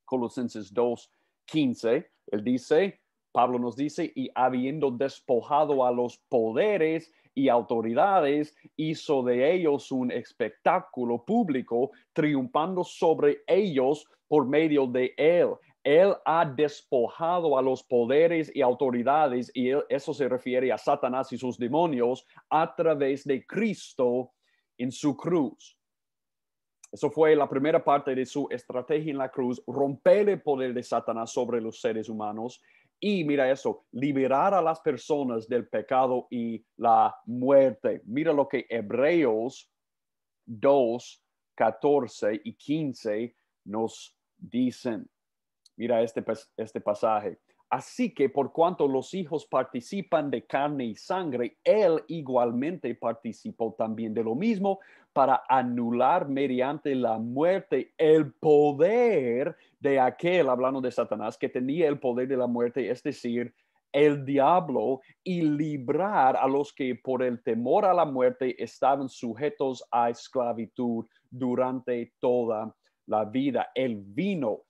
Colosenses 2.15. Él dice, Pablo nos dice, y habiendo despojado a los poderes, y autoridades, hizo de ellos un espectáculo público, triunfando sobre ellos por medio de él. Él ha despojado a los poderes y autoridades, y eso se refiere a Satanás y sus demonios, a través de Cristo en su cruz. Eso fue la primera parte de su estrategia en la cruz, romper el poder de Satanás sobre los seres humanos y mira eso, liberar a las personas del pecado y la muerte. Mira lo que Hebreos 2, 14 y 15 nos dicen. Mira este, este pasaje. Así que por cuanto los hijos participan de carne y sangre, él igualmente participó también de lo mismo para anular mediante la muerte el poder de aquel, hablando de Satanás, que tenía el poder de la muerte, es decir, el diablo, y librar a los que por el temor a la muerte estaban sujetos a esclavitud durante toda la vida. El vino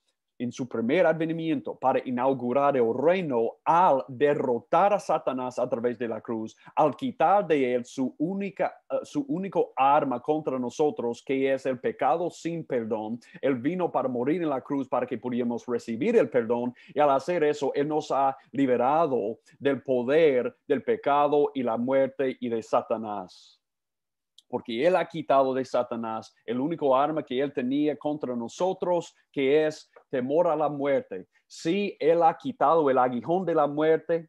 en su primer advenimiento para inaugurar el reino al derrotar a Satanás a través de la cruz, al quitar de él su, única, eh, su único arma contra nosotros, que es el pecado sin perdón. Él vino para morir en la cruz para que pudiéramos recibir el perdón y al hacer eso, Él nos ha liberado del poder del pecado y la muerte y de Satanás porque Él ha quitado de Satanás el único arma que Él tenía contra nosotros, que es temor a la muerte. Si Él ha quitado el aguijón de la muerte,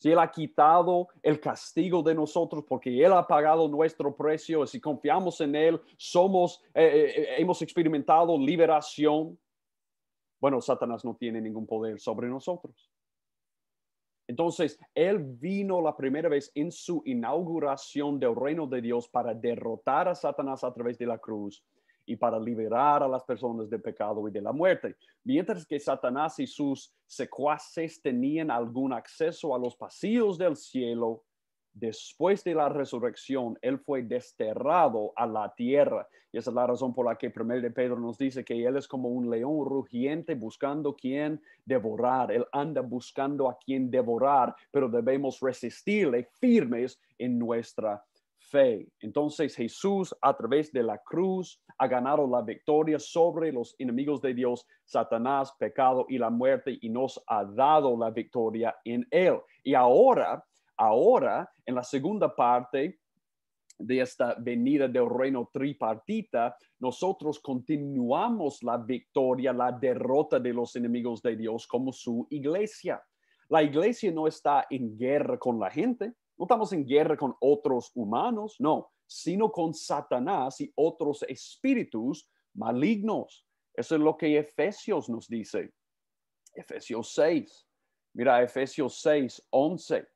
si Él ha quitado el castigo de nosotros porque Él ha pagado nuestro precio, si confiamos en Él, somos, eh, eh, eh, hemos experimentado liberación. Bueno, Satanás no tiene ningún poder sobre nosotros. Entonces, Él vino la primera vez en su inauguración del reino de Dios para derrotar a Satanás a través de la cruz y para liberar a las personas del pecado y de la muerte. Mientras que Satanás y sus secuaces tenían algún acceso a los pasillos del cielo, después de la resurrección, él fue desterrado a la tierra. Y esa es la razón por la que primero de Pedro nos dice que él es como un león rugiente buscando quién devorar. Él anda buscando a quién devorar, pero debemos resistirle firmes en nuestra entonces Jesús a través de la cruz ha ganado la victoria sobre los enemigos de Dios, Satanás, pecado y la muerte y nos ha dado la victoria en él. Y ahora, ahora en la segunda parte de esta venida del reino tripartita, nosotros continuamos la victoria, la derrota de los enemigos de Dios como su iglesia. La iglesia no está en guerra con la gente, no estamos en guerra con otros humanos, no, sino con Satanás y otros espíritus malignos. Eso es lo que Efesios nos dice. Efesios 6. Mira, Efesios 6, 11.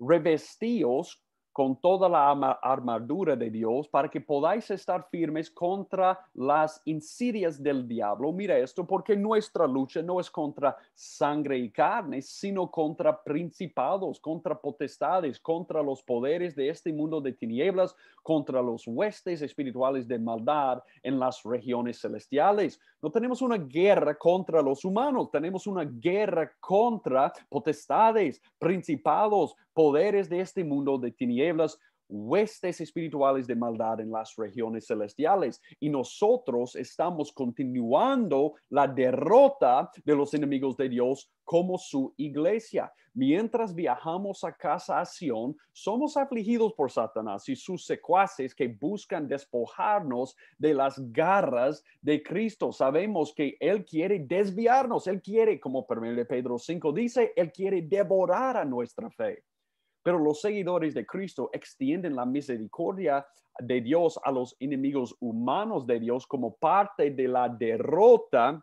Revestíos con toda la armadura de Dios para que podáis estar firmes contra las insidias del diablo. Mira esto, porque nuestra lucha no es contra sangre y carne, sino contra principados, contra potestades, contra los poderes de este mundo de tinieblas, contra los huestes espirituales de maldad en las regiones celestiales. No tenemos una guerra contra los humanos, tenemos una guerra contra potestades, principados, poderes de este mundo de tinieblas, huestes espirituales de maldad en las regiones celestiales. Y nosotros estamos continuando la derrota de los enemigos de Dios como su iglesia. Mientras viajamos a casa a Sion, somos afligidos por Satanás y sus secuaces que buscan despojarnos de las garras de Cristo. Sabemos que Él quiere desviarnos, Él quiere, como Pedro 5 dice, Él quiere devorar a nuestra fe pero los seguidores de Cristo extienden la misericordia de Dios a los enemigos humanos de Dios como parte de la derrota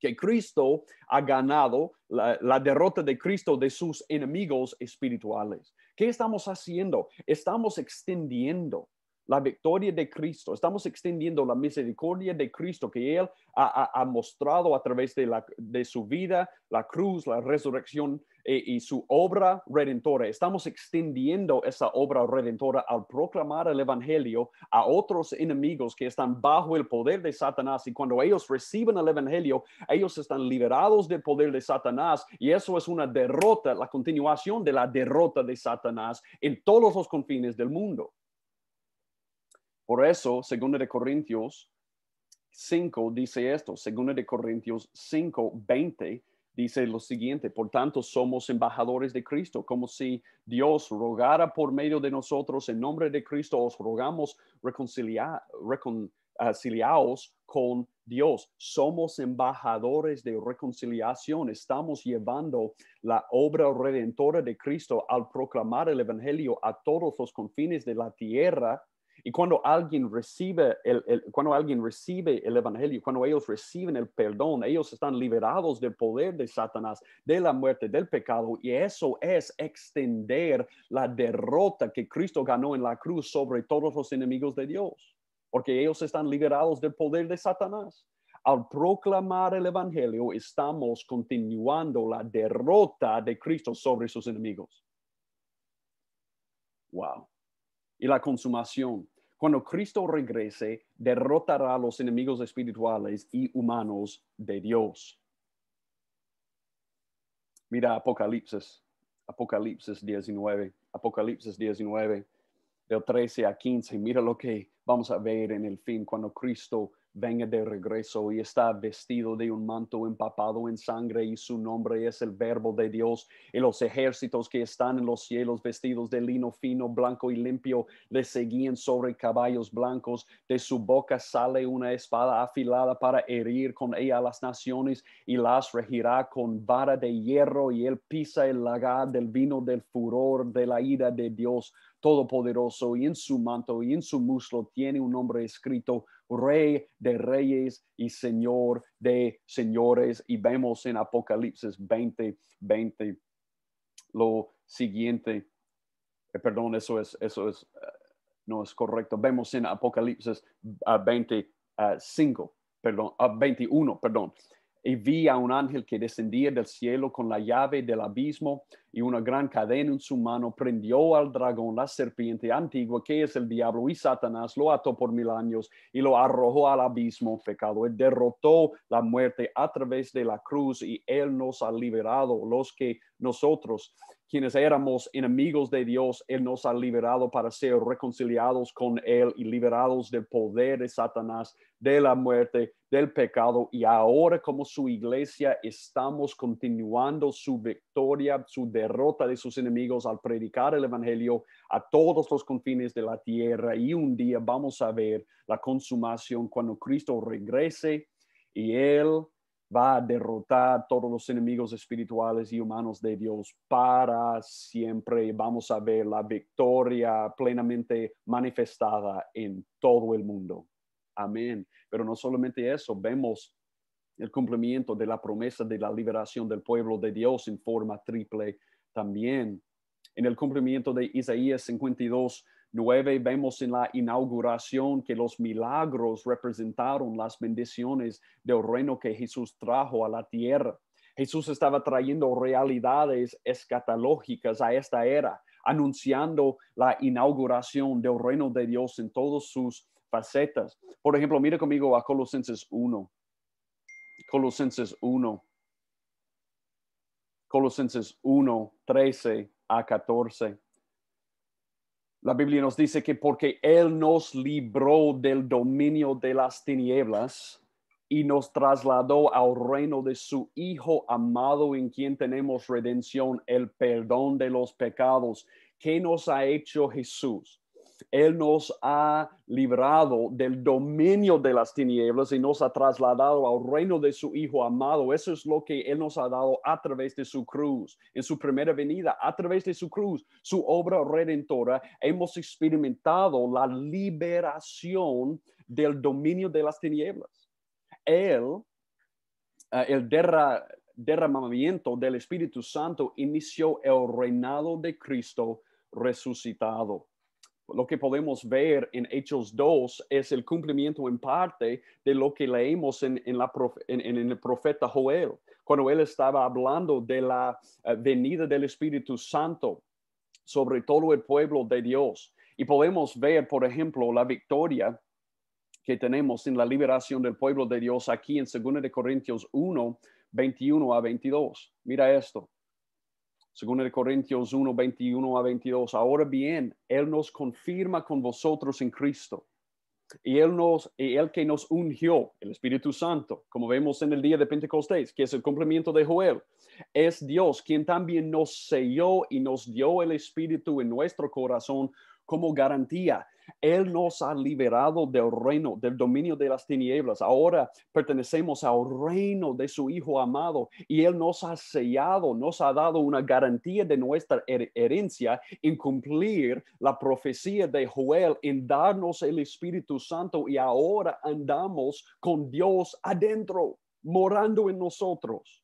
que Cristo ha ganado, la, derrota de Cristo de sus enemigos espirituales. ¿Qué estamos haciendo? Estamos extendiendo la victoria de Cristo. Estamos extendiendo la misericordia de Cristo que Él ha, mostrado a través de, la, de, su vida, la cruz, la resurrección eh, y su obra redentora. Estamos extendiendo esa obra redentora al proclamar el Evangelio a otros enemigos que están bajo el poder de Satanás. Y cuando ellos reciben el Evangelio, ellos están liberados del poder de Satanás. Y eso es una derrota, la continuación de la derrota de Satanás en todos los confines del mundo. Por eso, segundo de Corintios 5 dice esto, segundo de Corintios 5, 20 dice lo siguiente, por tanto somos embajadores de Cristo, como si Dios rogara por medio de nosotros, en nombre de Cristo os rogamos reconciliar, reconciliaos ah, con Dios. Somos embajadores de reconciliación, estamos llevando la obra redentora de Cristo al proclamar el Evangelio a todos los confines de la tierra y cuando alguien recibe el, cuando alguien recibe el evangelio, cuando ellos reciben el perdón, ellos están liberados del poder de Satanás, de la muerte, del pecado, y eso es extender la derrota que Cristo ganó en la cruz sobre todos los enemigos de Dios, porque ellos están liberados del poder de Satanás. Al proclamar el evangelio, estamos continuando la derrota de Cristo sobre sus enemigos. Wow y la consumación. Cuando Cristo regrese, derrotará a los enemigos espirituales y humanos de Dios. Mira Apocalipsis, Apocalipsis 19, Apocalipsis 19, del 13 a 15. Mira lo que vamos a ver en el fin cuando Cristo venga de regreso y está vestido de un manto empapado en sangre y su nombre es el verbo de Dios. Y los ejércitos que están en los cielos vestidos de lino fino, blanco y limpio, le seguían sobre caballos blancos. De su boca sale una espada afilada para herir con ella a las naciones y las regirá con vara de hierro y él pisa el lagar del vino del furor de la ira de Dios Todopoderoso y en su manto y en su muslo tiene un nombre escrito rey de reyes y señor de señores. Y vemos en Apocalipsis 20, 20 lo siguiente. Eh, perdón, eso es, eso es, eh, no es correcto. Vemos en Apocalipsis uh, ah, 25, ah, perdón, a ah, 21, perdón y vi a un ángel que descendía del cielo con la llave del abismo y una gran cadena en su mano, prendió al dragón, la serpiente antigua, que es el diablo, y Satanás lo ató por mil años y lo arrojó al abismo pecado. Él derrotó la muerte a través de la cruz y él nos ha liberado, los que nosotros quienes éramos enemigos de Dios, Él nos ha liberado para ser reconciliados con Él y liberados del poder de Satanás de la muerte, del pecado, y ahora como su iglesia estamos continuando su victoria, su derrota de sus enemigos al predicar el Evangelio a todos los confines de la tierra, y un día vamos a ver la consumación cuando Cristo regrese y Él va a derrotar todos los enemigos espirituales y humanos de Dios para siempre. Vamos a ver la victoria plenamente manifestada en todo el mundo. Amén. Pero no solamente eso, vemos el cumplimiento de la promesa de la liberación del pueblo de Dios en forma triple también. En el cumplimiento de Isaías 52, 9 vemos en la inauguración que los milagros representaron las bendiciones del reino que Jesús trajo a la tierra. Jesús estaba trayendo realidades escatológicas a esta era, anunciando la inauguración del reino de Dios en todos sus facetas. Por ejemplo, mire conmigo a Colosenses 1. Colosenses 1. Colosenses 1, 13 a 14. La Biblia nos dice que porque Él nos libró del dominio de las tinieblas y nos trasladó al reino de su Hijo amado en quien tenemos redención, el perdón de los pecados. ¿Qué nos ha hecho Jesús? Él nos ha librado del dominio de las tinieblas y nos ha trasladado al reino de su Hijo amado. Eso es lo que Él nos ha dado a través de su cruz, en su primera venida, a través de su cruz, su obra redentora. Hemos experimentado la liberación del dominio de las tinieblas. Él, eh, el derramamiento del Espíritu Santo inició el reinado de Cristo resucitado lo que podemos ver en Hechos 2 es el cumplimiento en parte de lo que leemos en, en, el profeta Joel, cuando él estaba hablando de la eh, venida del Espíritu Santo sobre todo el pueblo de Dios. Y podemos ver, por ejemplo, la victoria que tenemos en la liberación del pueblo de Dios aquí en 2 de Corintios 1, 21 a 22. Mira esto. Según el Corintios 1, 21 a 22, ahora bien, Él nos confirma con vosotros en Cristo. Y Él, nos, y él que nos ungió, el Espíritu Santo, como vemos en el día de Pentecostés, que es el cumplimiento de Joel, es Dios quien también nos selló y nos dio el Espíritu en nuestro corazón como garantía. Él nos ha liberado del reino, del dominio de las tinieblas. Ahora pertenecemos al reino de su Hijo amado y Él nos ha sellado, nos ha dado una garantía de nuestra herencia en cumplir la profecía de Joel, en darnos el Espíritu Santo y ahora andamos con Dios adentro, morando en nosotros.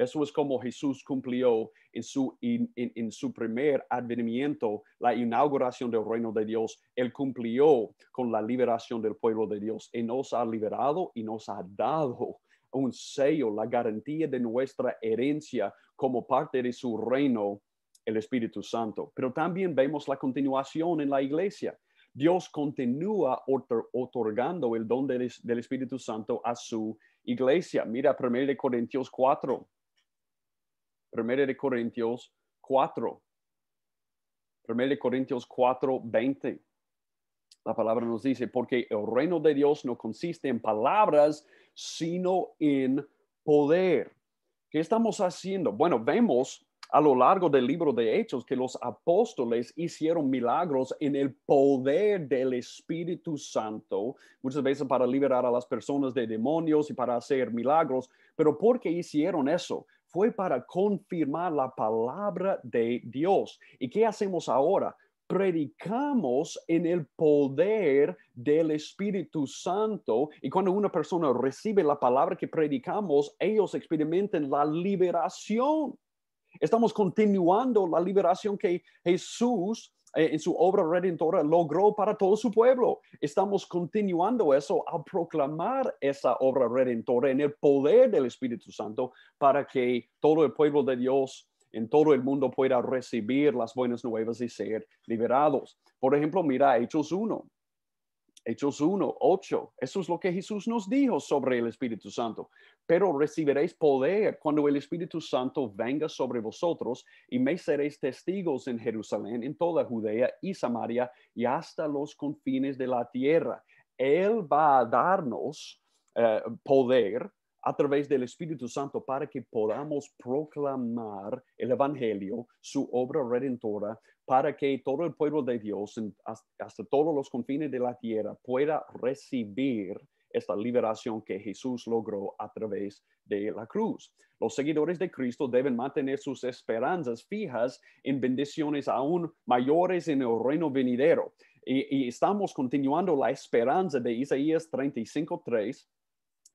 Eso es como Jesús cumplió en su, en su primer advenimiento la inauguración del reino de Dios. Él cumplió con la liberación del pueblo de Dios y nos ha liberado y nos ha dado un sello, la garantía de nuestra herencia como parte de su reino, el Espíritu Santo. Pero también vemos la continuación en la iglesia. Dios continúa otorgando el don del, Espíritu Santo a su iglesia. Mira 1 Corintios 4, 1 Corintios 4. 1 de Corintios 4, 20. La palabra nos dice, porque el reino de Dios no consiste en palabras, sino en poder. ¿Qué estamos haciendo? Bueno, vemos a lo largo del libro de Hechos que los apóstoles hicieron milagros en el poder del Espíritu Santo, muchas veces para liberar a las personas de demonios y para hacer milagros. Pero ¿por qué hicieron eso? fue para confirmar la palabra de Dios. ¿Y qué hacemos ahora? predicamos en el poder del Espíritu Santo y cuando una persona recibe la palabra que predicamos, ellos experimentan la liberación. Estamos continuando la liberación que Jesús eh, en su obra redentora logró para todo su pueblo. Estamos continuando eso a proclamar esa obra redentora en el poder del Espíritu Santo para que todo el pueblo de Dios en todo el mundo pueda recibir las buenas nuevas y ser liberados. Por ejemplo, mira Hechos 1. Hechos 1, 8. Eso es lo que Jesús nos dijo sobre el Espíritu Santo. Pero recibiréis poder cuando el Espíritu Santo venga sobre vosotros y me seréis testigos en Jerusalén, en toda Judea y Samaria y hasta los confines de la tierra. Él va a darnos eh, poder a través del Espíritu Santo para que podamos proclamar el Evangelio, su obra redentora, para que todo el pueblo de Dios hasta todos los confines de la tierra pueda recibir esta liberación que Jesús logró a través de la cruz. Los seguidores de Cristo deben mantener sus esperanzas fijas en bendiciones aún mayores en el reino venidero. Y, estamos continuando la esperanza de Isaías 35.3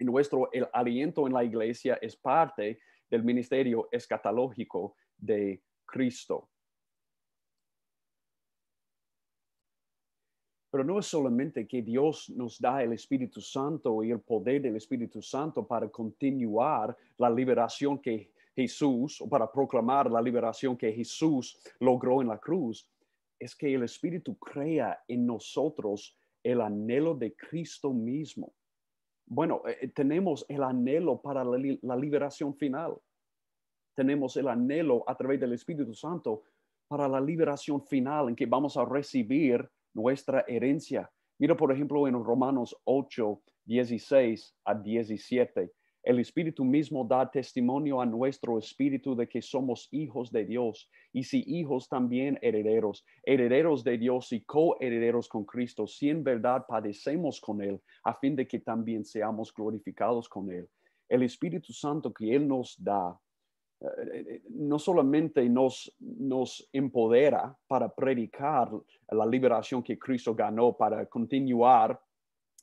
nuestro el aliento en la iglesia es parte del ministerio escatológico de Cristo. Pero no es solamente que Dios nos da el Espíritu Santo y el poder del Espíritu Santo para continuar la liberación que Jesús, o para proclamar la liberación que Jesús logró en la cruz, es que el Espíritu crea en nosotros el anhelo de Cristo mismo. Bueno, eh, eh, tenemos el anhelo para la, liberación final. Tenemos el anhelo a través del Espíritu Santo para la liberación final en que vamos a recibir nuestra herencia. Mira, por ejemplo, en Romanos 8, 16 a 17 el Espíritu mismo da testimonio a nuestro espíritu de que somos hijos de Dios y si hijos también herederos, herederos de Dios y coherederos con Cristo, si en verdad padecemos con Él, a fin de que también seamos glorificados con Él. El Espíritu Santo que Él nos da eh, eh, no solamente nos, empodera para predicar la liberación que Cristo ganó, para continuar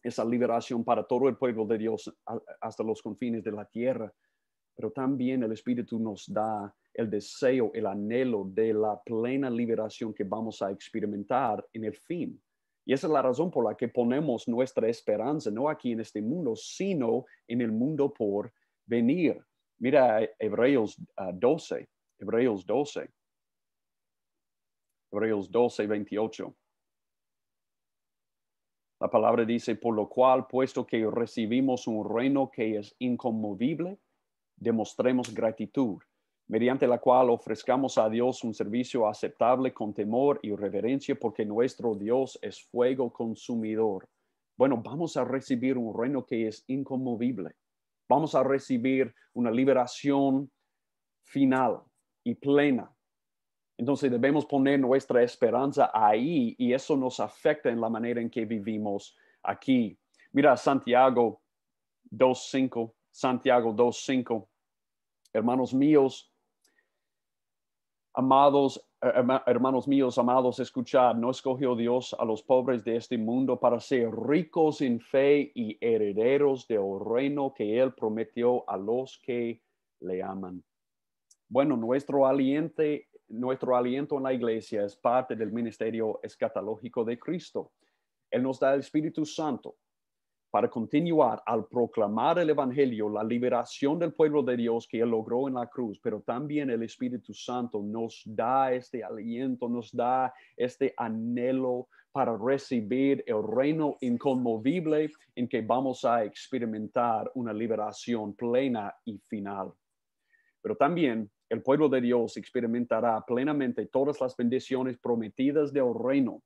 esa liberación para todo el pueblo de Dios hasta los confines de la tierra. Pero también el Espíritu nos da el deseo, el anhelo de la plena liberación que vamos a experimentar en el fin. Y esa es la razón por la que ponemos nuestra esperanza, no aquí en este mundo, sino en el mundo por venir. Mira Hebreos 12, ah, Hebreos 12, Hebreos 12, 28. La palabra dice, por lo cual, puesto que recibimos un reino que es inconmovible, demostremos gratitud, mediante la cual ofrezcamos a Dios un servicio aceptable con temor y reverencia, porque nuestro Dios es fuego consumidor. Bueno, vamos a recibir un reino que es inconmovible. Vamos a recibir una liberación final y plena entonces debemos poner nuestra esperanza ahí y eso nos afecta en la manera en que vivimos aquí. Mira Santiago 2.5, Santiago 2.5. Hermanos míos, amados, eh, hermanos míos, amados, escuchad, no escogió Dios a los pobres de este mundo para ser ricos en fe y herederos del reino que Él prometió a los que le aman. Bueno, nuestro aliente nuestro aliento en la iglesia es parte del ministerio escatológico de Cristo. Él nos da el Espíritu Santo para continuar al proclamar el Evangelio, la liberación del pueblo de Dios que Él logró en la cruz, pero también el Espíritu Santo nos da este aliento, nos da este anhelo para recibir el reino inconmovible en que vamos a experimentar una liberación plena y final. Pero también el pueblo de Dios experimentará plenamente todas las bendiciones prometidas del reino.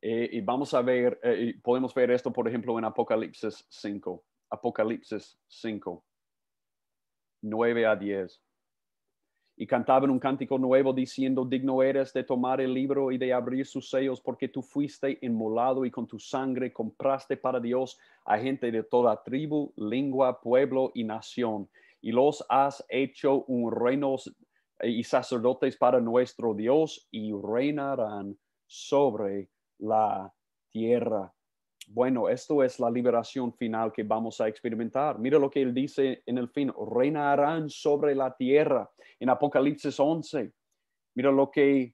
Eh, y vamos a ver, eh, podemos ver esto, por ejemplo, en Apocalipsis 5. Apocalipsis 5, 9 a 10. Y cantaban un cántico nuevo diciendo, digno eres de tomar el libro y de abrir sus sellos, porque tú fuiste inmolado y con tu sangre compraste para Dios a gente de toda tribu, lengua, pueblo y nación y los has hecho un reino y sacerdotes para nuestro Dios y reinarán sobre la tierra. Bueno, esto es la liberación final que vamos a experimentar. Mira lo que él dice en el fin, reinarán sobre la tierra en Apocalipsis 11. Mira lo que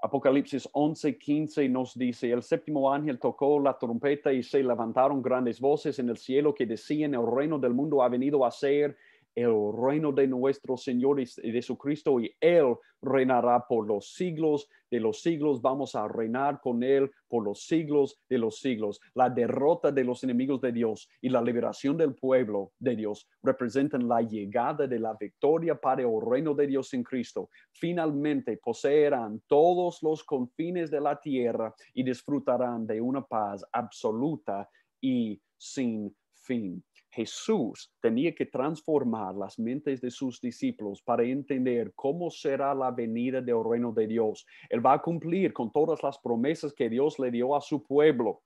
Apocalipsis 11, 15 nos dice, el séptimo ángel tocó la trompeta y se levantaron grandes voces en el cielo que decían, el reino del mundo ha venido a ser el reino de nuestro Señor Jesucristo y Él reinará por los siglos de los siglos. Vamos a reinar con Él por los siglos de los siglos. La derrota de los enemigos de Dios y la liberación del pueblo de Dios representan la llegada de la victoria para el reino de Dios en Cristo. Finalmente poseerán todos los confines de la tierra y disfrutarán de una paz absoluta y sin fin. Jesús tenía que transformar las mentes de sus discípulos para entender cómo será la venida del reino de Dios. Él va a cumplir con todas las promesas que Dios le dio a su pueblo.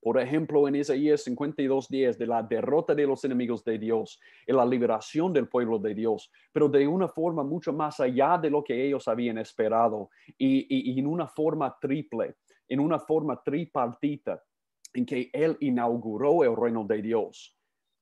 Por ejemplo, en Isaías 52:10 de la derrota de los enemigos de Dios y la liberación del pueblo de Dios, pero de una forma mucho más allá de lo que ellos habían esperado y en una forma triple, en una forma tripartita en que Él inauguró el reino de Dios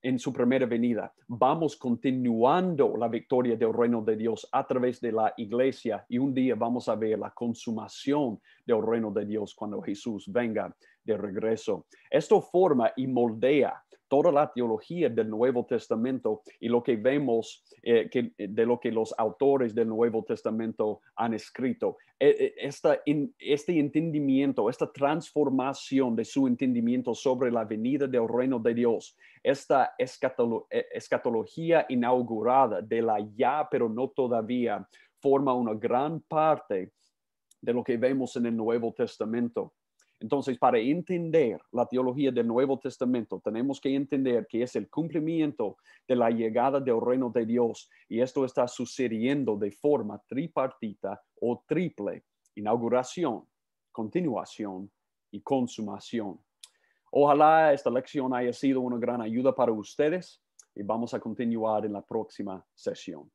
en su primera venida. Vamos continuando la victoria del reino de Dios a través de la iglesia y un día vamos a ver la consumación del reino de Dios cuando Jesús venga de regreso. Esto forma y moldea toda la teología del Nuevo Testamento y lo que vemos eh, eh, de lo que los autores del Nuevo Testamento han escrito. E, e, esta, este entendimiento, esta transformación de su entendimiento sobre la venida del reino de Dios, esta e, escatología inaugurada de la ya pero no todavía, forma una gran parte de lo que vemos en el Nuevo Testamento. Entonces, para entender la teología del Nuevo Testamento, tenemos que entender que es el cumplimiento de la llegada del reino de Dios y esto está sucediendo de forma tripartita o triple, inauguración, continuación y consumación. Ojalá esta lección haya sido una gran ayuda para ustedes y vamos a continuar en la próxima sesión.